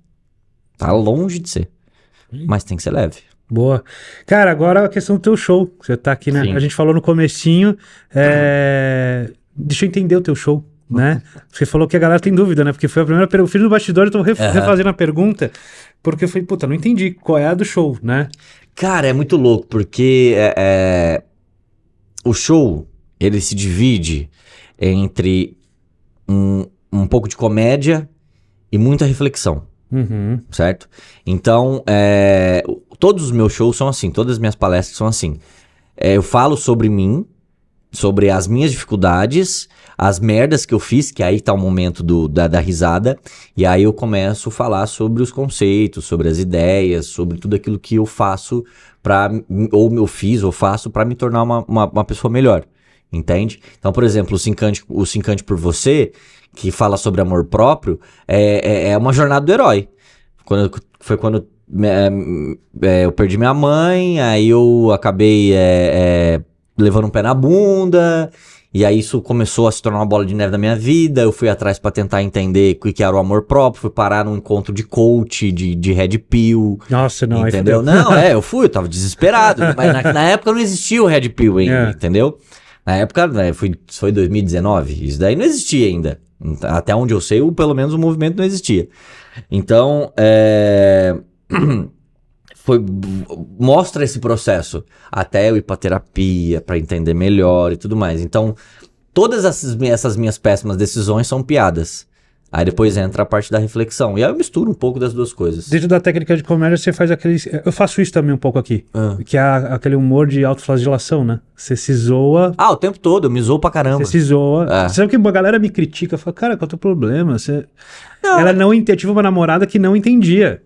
Tá longe de ser. Hum. Mas tem que ser leve. Boa. Cara, agora é a questão do teu show. Você tá aqui, né? A gente falou no comecinho. É... Deixa eu entender o teu show, né? Você falou que a galera tem dúvida, né? Porque foi a primeira pergunta. Eu fiz no bastidor, então eu tô ref... uhum. refazendo a pergunta. Porque eu falei, puta, não entendi qual é a do show, né? Cara, é muito louco, porque é, o show ele se divide entre um, um pouco de comédia e muita reflexão. Uhum. Certo? Então, é, todos os meus shows são assim, todas as minhas palestras são assim. É, eu falo sobre mim, sobre as minhas dificuldades, as merdas que eu fiz, que aí tá o momento do, da, da, risada, e aí eu começo a falar sobre os conceitos, sobre as ideias, sobre tudo aquilo que eu faço para ou eu fiz ou faço para me tornar uma, uma, uma, pessoa melhor, entende? Então, por exemplo, o Sincante, o Sincante por Você, que fala sobre amor próprio, é, é, é uma jornada do herói. Quando, foi quando é, é, eu perdi minha mãe, aí eu acabei é, é levando um pé na bunda. E aí isso começou a se tornar uma bola de neve da minha vida. Eu fui atrás para tentar entender o que era o amor próprio. Fui parar num encontro de coach, de, de Red Pill. Nossa, não. Entendeu? Não, é, eu fui, eu tava desesperado. mas na, na, época não existia o Red Pill ainda, é. entendeu? Na época, né, foi, foi 2019, isso daí não existia ainda. Até onde eu sei, pelo menos o movimento não existia. Então, é... foi mostra esse processo até eu ir para terapia para entender melhor e tudo mais. Então, todas essas, essas minhas péssimas decisões são piadas. Aí depois entra a parte da reflexão. E aí eu misturo um pouco das duas coisas. Dentro da técnica de comédia, você faz aquele. Eu faço isso também um pouco aqui. Ah. Que é aquele humor de autoflagelação, né? Você se zoa. Ah, o tempo todo, eu me zoo pra caramba. Você se zoa. É. sabe que a galera me critica, fala, cara, qual é o teu problema? Você... Não. Ela é não entende. Eu tive uma namorada que não entendia.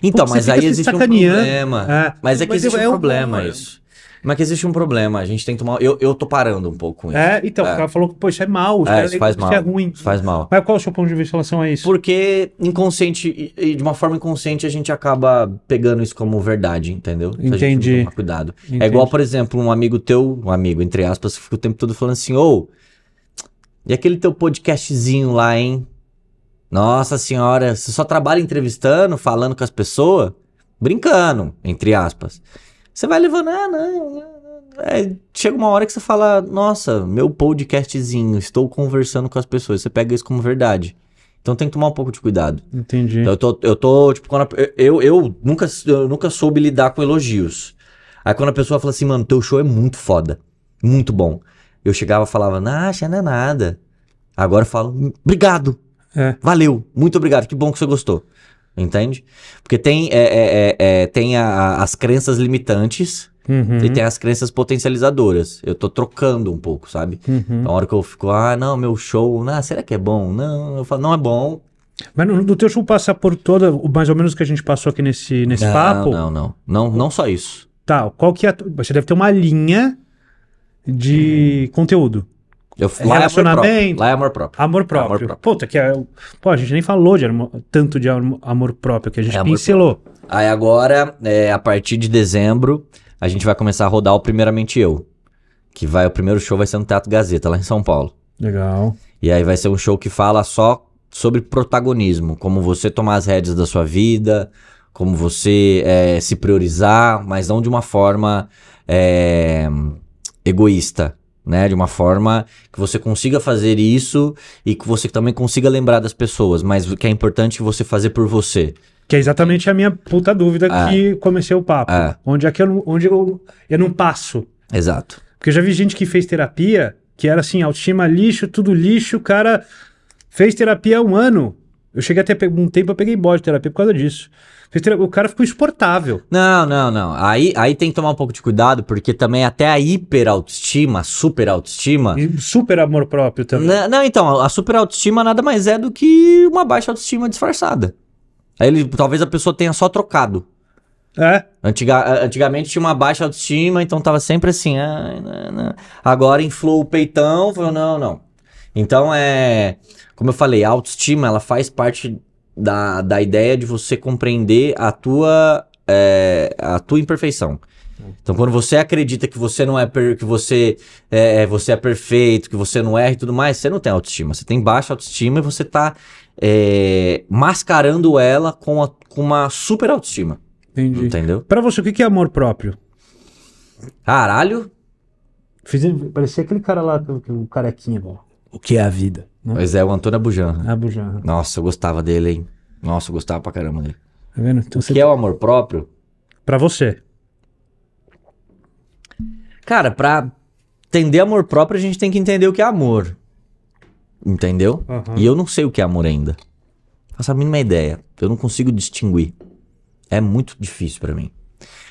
Então, Pô, mas aí existe um problema. É, é. Mas é que mas existe é um problema bom, isso. Mas que existe um problema, a gente tem que tomar. Eu, eu tô parando um pouco com isso. É, então, é. o cara falou que, poxa, é mal, é, isso faz mal. é ruim. faz mal. Mas qual é o seu ponto de vista em relação a isso? Porque inconsciente, e de uma forma inconsciente, a gente acaba pegando isso como verdade, entendeu? Entendi. tomar cuidado. Entendi. É igual, por exemplo, um amigo teu, um amigo, entre aspas, que fica o tempo todo falando assim, ou. Oh, e aquele teu podcastzinho lá, hein? Nossa senhora, você só trabalha entrevistando, falando com as pessoas, brincando, entre aspas. Você vai levando, ah, não, é, chega uma hora que você fala, nossa, meu podcastzinho, estou conversando com as pessoas. Você pega isso como verdade. Então tem que tomar um pouco de cuidado. Entendi. Então, eu tô, eu tô tipo, quando a, eu, eu, nunca, eu nunca soube lidar com elogios. Aí quando a pessoa fala assim, mano, teu show é muito foda, muito bom. Eu chegava e falava, não, acha, não é nada. Agora eu falo, obrigado. É. Valeu, muito obrigado, que bom que você gostou. Entende? Porque tem, é, é, é, é tem a, a, as crenças limitantes uhum. e tem as crenças potencializadoras. Eu tô trocando um pouco, sabe? Uhum. Então, a hora que eu fico, ah, não, meu show, ah, será que é bom? Não, eu falo, não é bom. Mas no, no teu show passa por toda, mais ou menos que a gente passou aqui nesse, nesse não, papo? Não, não, não, não só isso. Tá, qual que é. A, você deve ter uma linha de uhum. conteúdo. Eu, é lá relacionamento. É amor próprio. lá é amor próprio. Amor próprio. amor próprio. Puta, que é, pô, a gente nem falou de amor, tanto de amor próprio que a gente é pincelou. Próprio. Aí agora, é, a partir de dezembro, a gente vai começar a rodar o Primeiramente Eu. Que vai, o primeiro show vai ser no Teatro Gazeta, lá em São Paulo. Legal. E aí vai ser um show que fala só sobre protagonismo, como você tomar as rédeas da sua vida, como você é, se priorizar, mas não de uma forma é, egoísta né? De uma forma que você consiga fazer isso e que você também consiga lembrar das pessoas, mas o que é importante você fazer por você. Que é exatamente a minha puta dúvida é. que comecei o papo. É. Onde é que eu, onde eu, eu não passo? Exato. Porque eu já vi gente que fez terapia, que era assim, autoestima lixo, tudo lixo, o cara fez terapia há um ano, eu cheguei até um tempo, eu peguei bode de terapia por causa disso. O cara ficou exportável. Não, não, não. Aí, aí tem que tomar um pouco de cuidado, porque também até a hiper autoestima, super autoestima. E super amor próprio também. Não, né, não, então, a super autoestima nada mais é do que uma baixa autoestima disfarçada. Aí ele, talvez a pessoa tenha só trocado. É. Antiga, antigamente tinha uma baixa autoestima, então tava sempre assim. Ah, não, não. Agora inflou o peitão, falou: não, não. Então é. Como eu falei, a autoestima ela faz parte da, da ideia de você compreender a tua, é, a tua imperfeição. Então, quando você acredita que você não é per, que você é, é você é perfeito, que você não erra e tudo mais, você não tem autoestima. Você tem baixa autoestima e você está é, mascarando ela com, a, com uma super autoestima. Entendi. Entendeu? Para você, o que é amor próprio? Caralho. Fiz, parecia aquele cara lá, o carequinha, mano o que é a vida. Né? Pois é, o Antônio Abujanra. Né? Abujanra. Nossa, eu gostava dele, hein? Nossa, eu gostava pra caramba dele. Tá vendo? Então, o que é o amor próprio? Pra você. Cara, pra entender amor próprio, a gente tem que entender o que é amor. Entendeu? Uhum. E eu não sei o que é amor ainda. Faço a mínima ideia. Eu não consigo distinguir. É muito difícil para mim.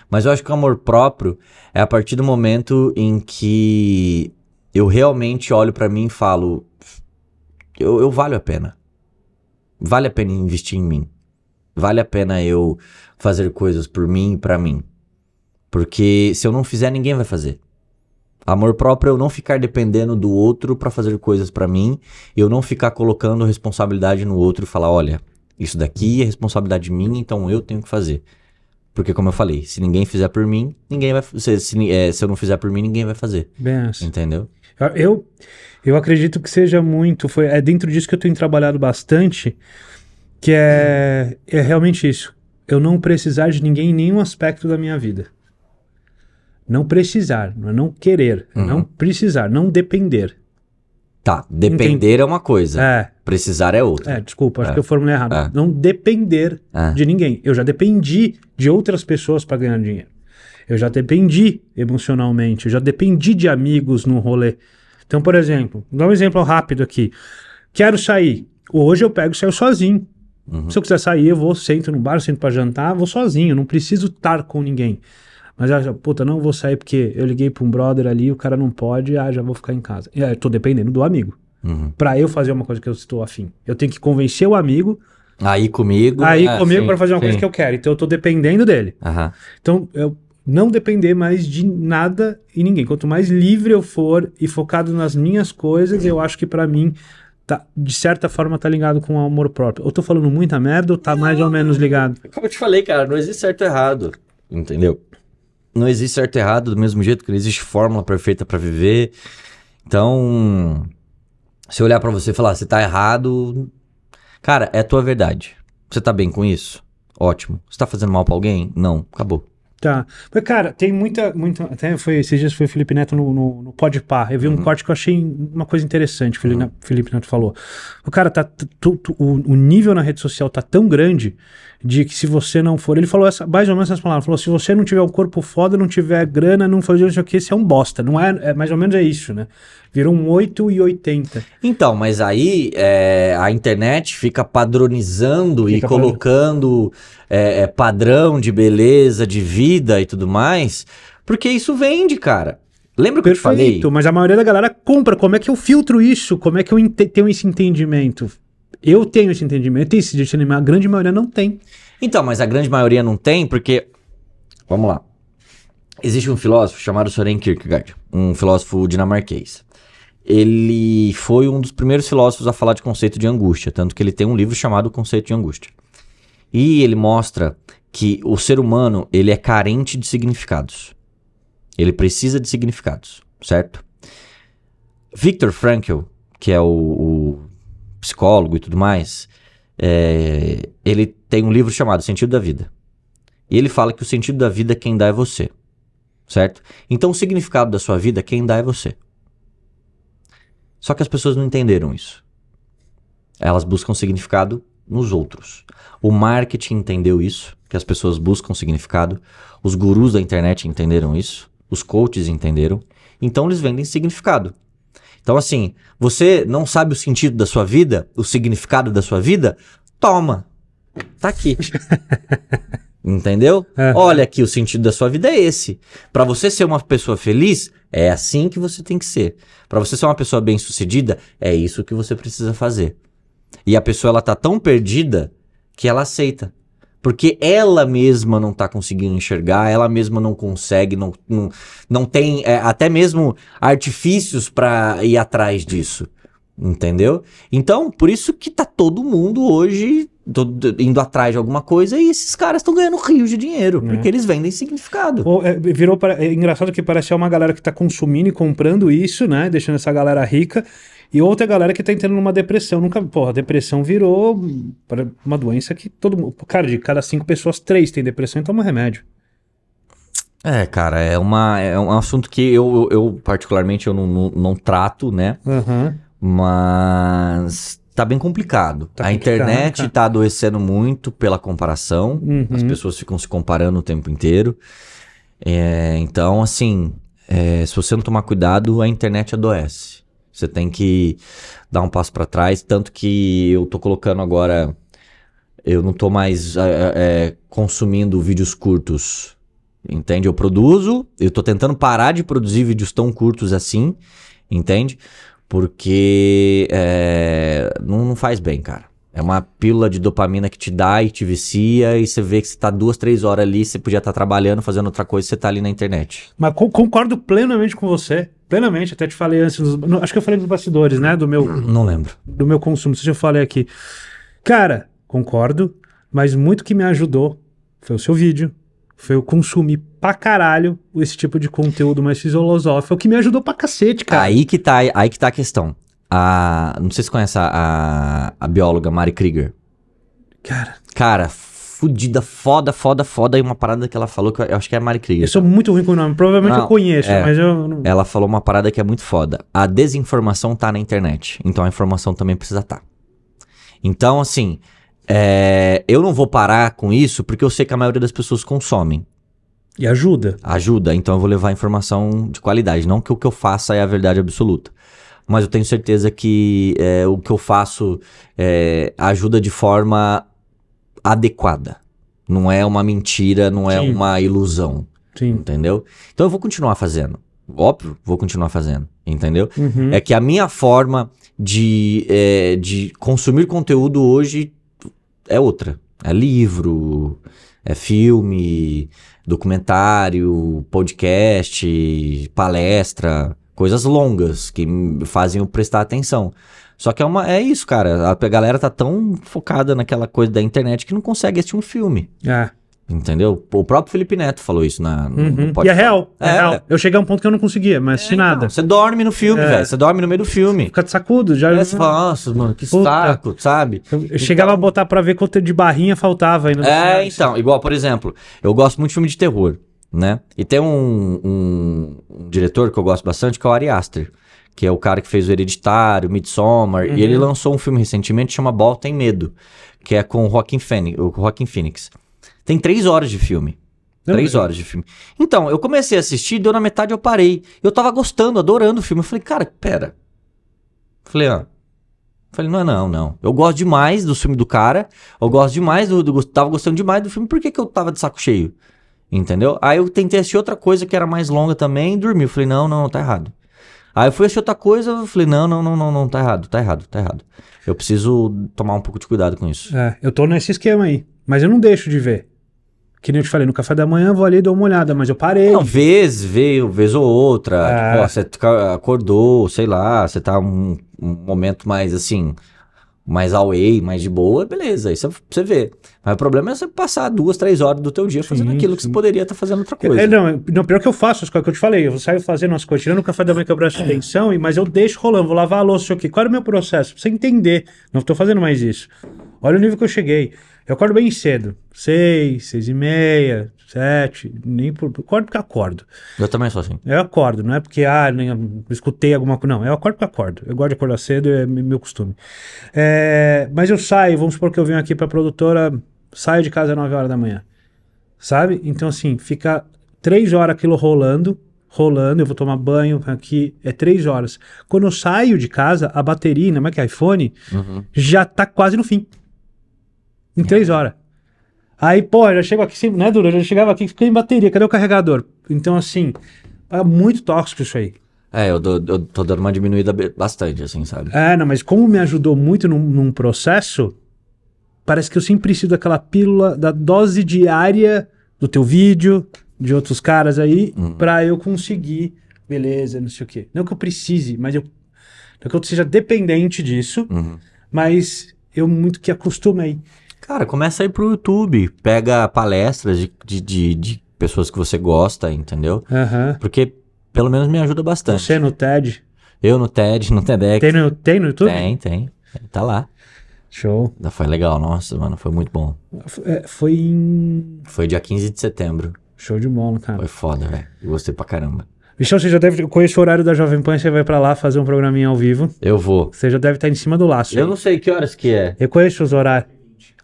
Mas eu acho que o amor próprio é a partir do momento em que eu realmente olho para mim e falo: eu, eu valho a pena. Vale a pena investir em mim. Vale a pena eu fazer coisas por mim e pra mim. Porque se eu não fizer, ninguém vai fazer. Amor próprio é eu não ficar dependendo do outro para fazer coisas para mim, eu não ficar colocando responsabilidade no outro e falar, olha, isso daqui é responsabilidade minha, então eu tenho que fazer. Porque como eu falei, se ninguém fizer por mim, ninguém vai se, se, é, se eu não fizer por mim, ninguém vai fazer. Bem, entendeu? Ah, eu, eu acredito que seja muito. Foi, é dentro disso que eu tenho trabalhado bastante, que é, é realmente isso. Eu não precisar de ninguém em nenhum aspecto da minha vida. Não precisar, não é querer, uhum. não precisar, não depender. Tá, depender Entendi. é uma coisa. É. Precisar é outra. É, desculpa, acho é. que eu formulei errado. É. Não depender é. de ninguém. Eu já dependi de outras pessoas para ganhar dinheiro. Eu já dependi emocionalmente, eu já dependi de amigos no rolê. Então, por exemplo, dá um exemplo rápido aqui. Quero sair. Hoje eu pego e saio sozinho. Uhum. Se eu quiser sair, eu vou, sento no bar, sento para jantar, vou sozinho, não preciso estar com ninguém. Mas eu, puta, não vou sair porque eu liguei para um brother ali, o cara não pode, ah, já vou ficar em casa. É, eu tô dependendo do amigo. Uhum. Para eu fazer uma coisa que eu estou afim. Eu tenho que convencer o amigo Aí comigo. Aí é, comigo para fazer uma sim. coisa que eu quero. Então eu tô dependendo dele. Uhum. Então eu não depender mais de nada e ninguém. Quanto mais livre eu for e focado nas minhas coisas, eu acho que para mim tá, de certa forma tá ligado com o amor próprio. Eu tô falando muita merda ou tá mais ou menos ligado? Como eu te falei, cara, não existe certo e errado, entendeu? Não existe certo e errado do mesmo jeito que não existe fórmula perfeita para viver. Então, se eu olhar para você e falar, você tá errado, cara, é a tua verdade. Você tá bem com isso? Ótimo. Você tá fazendo mal para alguém? Não, acabou. Tá. Mas, cara, tem muita. muita até foi, esses dias foi o Felipe Neto no, no, no par, Eu vi um uhum. corte que eu achei uma coisa interessante, o Felipe, uhum. Felipe Neto falou. O cara tá. Tu, tu, o, o nível na rede social tá tão grande de que se você não for. Ele falou essa, mais ou menos essas palavras. Falou: se você não tiver um corpo foda, não tiver grana, não fazer isso aqui, você é um bosta. Não é, é, mais ou menos é isso, né? Virou um 8 e 80. Então, mas aí é, a internet fica padronizando fica e colocando é, é, padrão de beleza, de vida e tudo mais, porque isso vende, cara. Lembra que Perfeito, eu te falei? mas a maioria da galera compra. Como é que eu filtro isso? Como é que eu tenho esse entendimento? Eu tenho esse entendimento e esse discernimento, a grande maioria não tem. Então, mas a grande maioria não tem porque. Vamos lá. Existe um filósofo chamado Soren Kierkegaard, um filósofo dinamarquês. Ele foi um dos primeiros filósofos a falar de conceito de angústia, tanto que ele tem um livro chamado Conceito de Angústia. E ele mostra que o ser humano ele é carente de significados. Ele precisa de significados, certo? Viktor Frankl, que é o, o psicólogo e tudo mais, é, ele tem um livro chamado Sentido da Vida. E ele fala que o sentido da vida é quem dá é você. Certo? Então o significado da sua vida é quem dá é você. Só que as pessoas não entenderam isso. Elas buscam significado nos outros. O marketing entendeu isso, que as pessoas buscam significado. Os gurus da internet entenderam isso. Os coaches entenderam. Então eles vendem significado. Então, assim, você não sabe o sentido da sua vida, o significado da sua vida? Toma. Tá aqui. Entendeu? Olha aqui, o sentido da sua vida é esse. Para você ser uma pessoa feliz, é assim que você tem que ser. Para você ser uma pessoa bem-sucedida, é isso que você precisa fazer. E a pessoa ela tá tão perdida que ela aceita. Porque ela mesma não tá conseguindo enxergar, ela mesma não consegue, não, não, não tem é, até mesmo artifícios para ir atrás disso. Entendeu? Então, por isso que tá todo mundo hoje todo, indo atrás de alguma coisa e esses caras estão ganhando rios de dinheiro, é. porque eles vendem significado. é, virou para, é engraçado que parece é uma galera que tá consumindo e comprando isso, né? Deixando essa galera rica e outra galera que tá entrando numa depressão. Nunca, porra, depressão virou uma doença que todo mundo. Cara, de cada cinco pessoas, três tem depressão e toma remédio. É, cara, é, uma, é um assunto que eu, eu, eu particularmente, eu não, não, não trato, né? Uhum. Mas tá bem complicado. Tá a internet cara. tá adoecendo muito pela comparação. Uhum. As pessoas ficam se comparando o tempo inteiro. É, então, assim, é, se você não tomar cuidado, a internet adoece. Você tem que dar um passo para trás, tanto que eu tô colocando agora, eu não tô mais é, é, é, consumindo vídeos curtos, entende? Eu produzo, eu tô tentando parar de produzir vídeos tão curtos assim, entende? Porque é, não, não faz bem, cara. É uma pílula de dopamina que te dá e te vicia, e você vê que você tá duas, três horas ali, você podia estar tá trabalhando, fazendo outra coisa, você tá ali na internet. Mas concordo plenamente com você plenamente. Até te falei antes, nos, acho que eu falei nos bastidores, né? Do meu. Não lembro. Do meu consumo, se eu falei aqui. Cara, concordo, mas muito que me ajudou foi o seu vídeo, foi eu consumir pra caralho esse tipo de conteúdo mais filosófico, é que me ajudou pra cacete, cara. Aí que tá, aí que tá a questão. A, não sei se você conhece a, a, a bióloga Mari Krieger. Cara. Cara, fodida, foda, foda, foda, e uma parada que ela falou que eu, eu acho que é a Mari Krieger. Eu sou tá? muito ruim com o nome, provavelmente não, eu conheço, é, mas eu... Não... Ela falou uma parada que é muito foda. A desinformação tá na internet, então a informação também precisa estar. Tá. Então, assim, é, eu não vou parar com isso porque eu sei que a maioria das pessoas consomem. E ajuda. Ajuda, então eu vou levar informação de qualidade. Não que o que eu faça é a verdade absoluta. Mas eu tenho certeza que é, o que eu faço é, ajuda de forma adequada. Não é uma mentira, não é Sim. uma ilusão. Sim. Entendeu? Então eu vou continuar fazendo. Óbvio, vou continuar fazendo. Entendeu? Uhum. É que a minha forma de, é, de consumir conteúdo hoje é outra. É livro, é filme, documentário, podcast, palestra, coisas longas que fazem eu prestar atenção. Só que é, uma, é isso, cara. A galera tá tão focada naquela coisa da internet que não consegue assistir um filme. É. Entendeu? O próprio Felipe Neto falou isso na. No, uhum. no e é real, é, é, é real. Eu cheguei a um ponto que eu não conseguia, mas é, se então, nada. Você dorme no filme, é. velho. Você dorme no meio do filme. Fica de sacudo, já. É, você fala, nossa, mano, que Puta. saco, sabe? Eu, então... chegava a então- botar pra ver quanto de barrinha faltava ainda. É, então. Igual, por exemplo, eu gosto muito de filme de terror, né? E tem um, um, um diretor que eu gosto bastante, que é o Ari Aster que é o cara que fez o Hereditário, Midsommar, uhum. e ele uhum. lançou um filme recentemente chamado Ball Tem Medo, que é com o Joaquin Phoenix. O Joaquin Phoenix. Tem três horas de filme. Não três é. horas de filme. Então, eu comecei a assistir, deu na metade eu parei. Eu tava gostando, adorando o filme. Eu falei, cara, pera. Falei, ah. Falei, não é não, não. Eu gosto demais do filme do cara. Eu gosto demais do. do tava gostando demais do filme. Por que, que eu tava de saco cheio? Entendeu? Aí eu tentei assistir outra coisa que era mais longa também e dormi. Eu falei, não, não, tá errado. Aí eu fui achar outra coisa, eu falei, não, não, não, não, não, tá errado, tá errado, tá errado. Eu preciso tomar um pouco de cuidado com isso. É, eu tô nesse esquema aí, mas eu não deixo de ver. Que nem eu te falei, no café da manhã vou ali e dou uma olhada, mas eu parei. Não, vez, veio, vez ou outra. É. Tipo, ó, você acordou, sei lá, você tá um, um momento mais assim mais away, mais de boa, beleza, isso você vê. Mas o problema é você passar duas, três horas do teu dia sim, fazendo aquilo sim. que você poderia estar tá fazendo outra coisa. É, não, é, não, pior que eu faço, é o que eu te falei, eu saio fazendo as coisas, tirando o café da manhã que eu presto é. atenção, mas eu deixo rolando, vou lavar a louça, quê. qual é o meu processo? Pra você entender, não estou fazendo mais isso. Olha o nível que eu cheguei. Eu acordo bem cedo, seis, seis e meia, sete, nem por. Acordo porque acordo. Eu também sou assim. Eu acordo, não é porque, ah, nem, escutei alguma coisa. Não, eu acordo porque acordo. Eu gosto de acordar cedo, é meu costume. É, mas eu saio, vamos supor que eu venho aqui pra produtora, saio de casa às 9 horas da manhã. Sabe? Então, assim, fica três horas aquilo rolando, rolando, eu vou tomar banho aqui, é três horas. Quando eu saio de casa, a bateria, não é que é iPhone, uhum. já tá quase no fim. Em três é. horas. Aí, pô, eu já chego aqui, né, Dura? Eu já chegava aqui, fiquei em bateria, cadê o carregador? Então, assim, é muito tóxico isso aí. É, eu, eu tô dando uma diminuída bastante, assim, sabe? É, não, mas como me ajudou muito num, num processo, parece que eu sempre preciso daquela pílula, da dose diária do teu vídeo, de outros caras aí, uhum. pra eu conseguir, beleza, não sei o quê. Não que eu precise, mas eu. Não que eu seja dependente disso, uhum. mas eu muito que acostumei. Cara, começa aí pro YouTube, pega palestras de, de, de, de pessoas que você gosta, entendeu? Uhum. Porque pelo menos me ajuda bastante. Você no TED? Eu no TED, no TEDx. Tem no, tem no YouTube? Tem, tem. Tá lá. Show. Foi legal, nossa, mano, foi muito bom. É, foi em. Foi dia 15 de setembro. Show de bola, cara. Foi foda, velho. Gostei pra caramba. Michel, você já deve. Com o horário da Jovem Pan, você vai para lá fazer um programinha ao vivo. Eu vou. Você já deve estar em cima do laço. Eu aí. não sei que horas que é. Eu conheço os horários.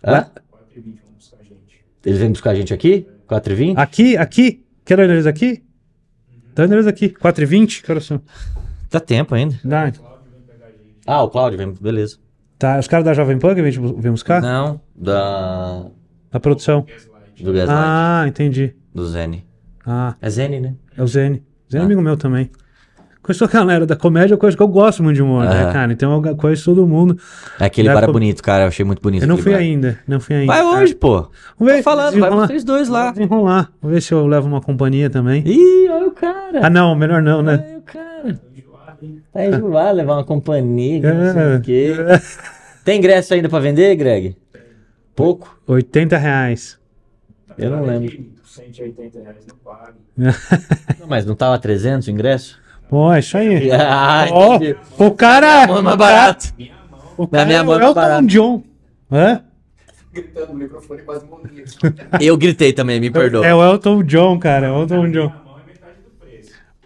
Hã? 4h20 buscar a gente. Eles vêm buscar a gente aqui? 4h20? Aqui, aqui? Quero eles aqui? Tá eles aqui. 4h20? Que horas são? Dá tempo ainda. Dá. Ah, o Cláudio vem, beleza. Tá, os caras da Jovem Pan que vêm vem buscar? Não, da. Da produção. Do Gaslight. Ah, entendi. Do Zene. Ah, É Zene, né? é o Zene. Zene é ah. amigo meu também conheço a galera da comédia, é coisa que eu gosto muito de humor, uhum. né, cara? Então eu conheço todo mundo. É aquele bar é bonito, cara. Eu achei muito bonito. Eu não fui bar. ainda, não fui ainda. Vai cara. Ah, hoje, pô. Vamos ver. Tô falando, vai vocês dois lá. Vamos lá. Vamos ver se eu levo uma companhia também. Ih, olha o cara. Ah, não, melhor não, né? Olha o cara. Tá enjoado levar uma companhia, não sei o é. quê. Tem ingresso ainda pra vender, Greg? Pouco? 80 reais. Eu não lembro. 180 reais não paga. Mas não tava tá 300 o ingresso? Pô, é isso aí. Ai, ah, oh, o cara. Na minha mão mais barato. Na minha mão é o Elton John. Hã? Gritando no microfone quase morria. Eu gritei também, me perdoa. É o Elton John, cara. É o Elton John.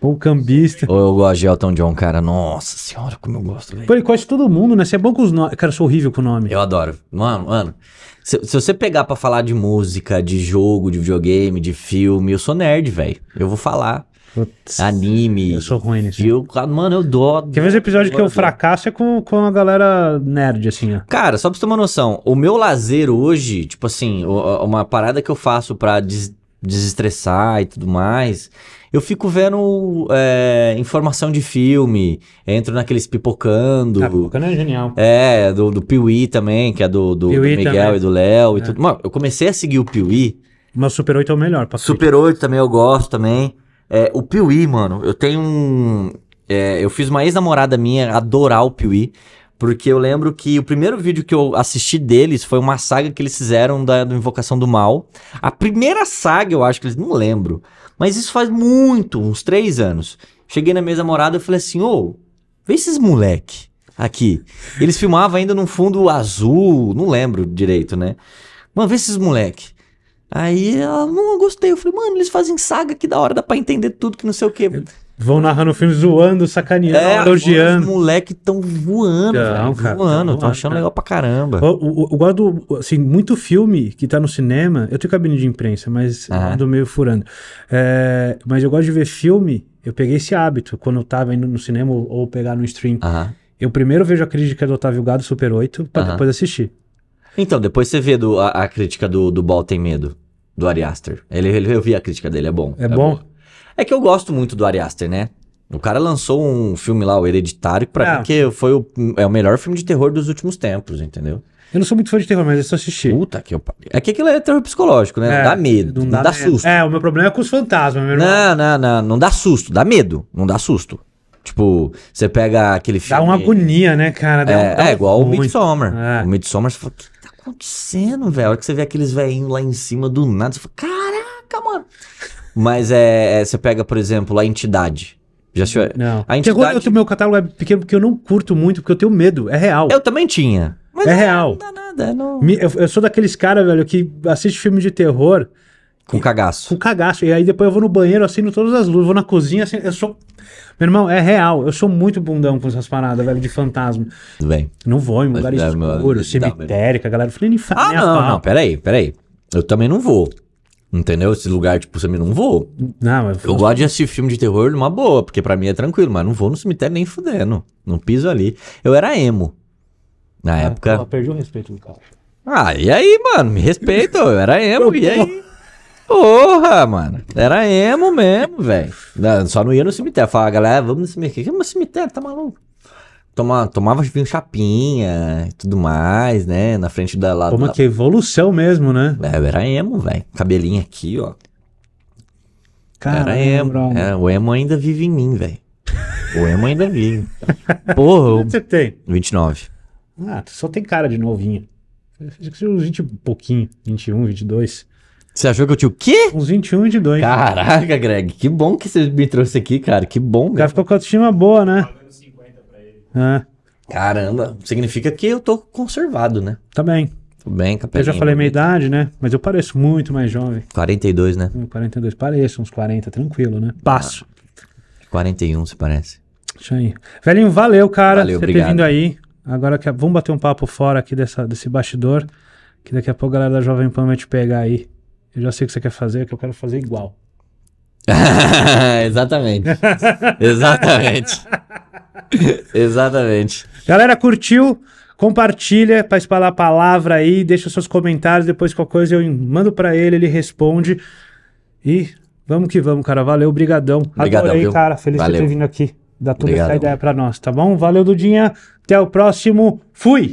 Ou é cambista. Ou eu gosto de Elton John, cara. Nossa senhora, como eu gosto, velho. Pô, ele conhece todo mundo, né? Você é bom com os nomes. Cara, eu sou horrível com o nome. Eu adoro. Mano, mano. Se, se, você pegar pra falar de música, de jogo, de videogame, de filme, eu sou nerd, velho. Eu vou falar. Putz, anime. Eu sou ruim nisso. Viu? Ah, mano, eu dó. Quer ver os episódios que eu fracasso é com, com a galera nerd, assim, ó. Cara, só pra você ter uma noção, o meu lazer hoje, tipo assim, uma parada que eu faço pra des desestressar e tudo mais, eu fico vendo é, informação de filme, entro naqueles pipocando. Ah, pipocando é genial. É, do, do Piuí também, que é do, do, do Miguel também. e do Léo e é. tudo. Mano, eu comecei a seguir o Piuí. Mas Super 8 é o melhor. Super 8 também eu gosto também. É, o Piuí, mano, eu tenho um. É, eu fiz uma ex-namorada minha adorar o Piuí. Porque eu lembro que o primeiro vídeo que eu assisti deles foi uma saga que eles fizeram da, da Invocação do Mal. A primeira saga, eu acho que eles. Não lembro. Mas isso faz muito, uns três anos. Cheguei na minha namorada e falei assim: ô, vê esses moleque aqui. Eles filmavam ainda num fundo azul, não lembro direito, né? Mano, vê esses moleque. Aí ela, não, eu gostei. Eu falei, mano, eles fazem saga que da hora, dá pra entender tudo, que não sei o quê. Vão narrando o filme zoando, sacaneando, é, elogiando. Os moleque tão voando, não, cara, voando, tão achando cara. legal pra caramba. Eu, eu, guardo, assim, muito filme que tá no cinema, eu tenho cabine de imprensa, mas ah. ando meio furando. É, mas eu gosto de ver filme, eu peguei esse hábito, quando eu tava indo no cinema ou, ou pegar no stream. Eu primeiro vejo a crítica do Otávio Gado, Super 8, pra depois assistir. Então, depois você vê do, a, a crítica do, do Tem Medo do Ari Aster. Ele, ele, eu vi a crítica dele, é bom. É, é bom? É que eu gosto muito do Ari Aster, né? O cara lançou um filme lá, o Hereditário, que pra mim ah. que foi o, é o melhor filme de terror dos últimos tempos, entendeu? Eu não sou muito fã de terror, mas eu só assisti. Puta que eu pariu. É que aquilo é terror psicológico, né? É, dá medo, não dá, dá susto. É, o meu problema é com os fantasmas, meu irmão. Não, não, não, não dá susto, dá medo, não dá susto. Tipo, você pega aquele filme... Dá uma agonia, né, cara? Dá é, um, é igual muito. o Midsommar. É. O Midsommar, você fala, que acontecendo, velho? A hora que você vê aqueles velhinhos lá em cima do nada, você fala, caraca, mano. Mas é, é, você pega, por exemplo, a entidade. Já se... Não. A entidade... Agora eu tenho meu catálogo é pequeno porque eu não curto muito, porque eu tenho medo. É real. Eu também tinha. Mas é não, é, real. Não dá nada. É não... Eu, eu sou daqueles caras, velho, que assiste filme de terror. Com cagaço. Com cagaço. E aí depois eu vou no banheiro, acendo todas as luzes, vou na cozinha, assim, eu sou meu irmão, é real. Eu sou muito bundão com essas paradas, velho, de fantasma. Tudo bem. Não vou em lugar escuros escuro, cemitério, a galera falei, nem fala. Ah, não, não, peraí, peraí. Eu também não vou. Entendeu? Esse lugar, tipo, você me não vou. Não, mas... Eu gosto de assistir filme de terror numa boa, porque para mim é tranquilo, mas não vou no cemitério nem fudendo. Não piso ali. Eu era emo. Na ah, época. perdi o respeito do cara. Ah, e aí, mano? Me respeita, eu era emo, e aí? Porra, mano. Era emo mesmo, velho. Só não ia no cemitério. Falava, galera, vamos no cemitério. Que é cemitério? Tá maluco? Toma, tomava vinho chapinha e tudo mais, né? Na frente da lá. Como que evolução mesmo, né? É, era emo, velho. Cabelinho aqui, ó. Caramba, era emo. É, o emo ainda vive em mim, velho. O emo ainda vive. Porra. Quanto você tem? 29. Ah, só tem cara de novinho. É Uns 20 e pouquinho. 21, 22. Você achou que eu tinha o quê? Uns 21 de 2. Caraca, Greg, que bom que você me trouxe aqui, cara. Que bom, O cara ficou com a autoestima boa, né? Ah, Caramba, significa que eu tô conservado, né? tá bem. Tô bem, capelinho. Eu já falei minha idade, né? Mas eu pareço muito mais jovem. 42, né? 42, hum, pareço uns 40, tranquilo, né? Passo. 41, ah, se parece. Isso aí. Velhinho, valeu, cara, Valeu, por você ter vindo aí. Agora que- é- vamos bater um papo fora aqui dessa, desse bastidor, que daqui a pouco a galera da Jovem Pan vai te pegar aí eu já sei o que você quer fazer, é que eu quero fazer é igual. Exatamente. Exatamente. Exatamente. Galera, curtiu? Compartilha para espalhar a palavra aí, deixa seus comentários, depois qualquer coisa eu mando para ele, ele responde. E vamos que vamos, cara. Valeu, brigadão. Obrigadão, Adorei, viu? cara. Feliz Valeu. de ter vindo aqui. Dá toda essa ideia para nós, tá bom? Valeu, Dudinha. Até o próximo. Fui!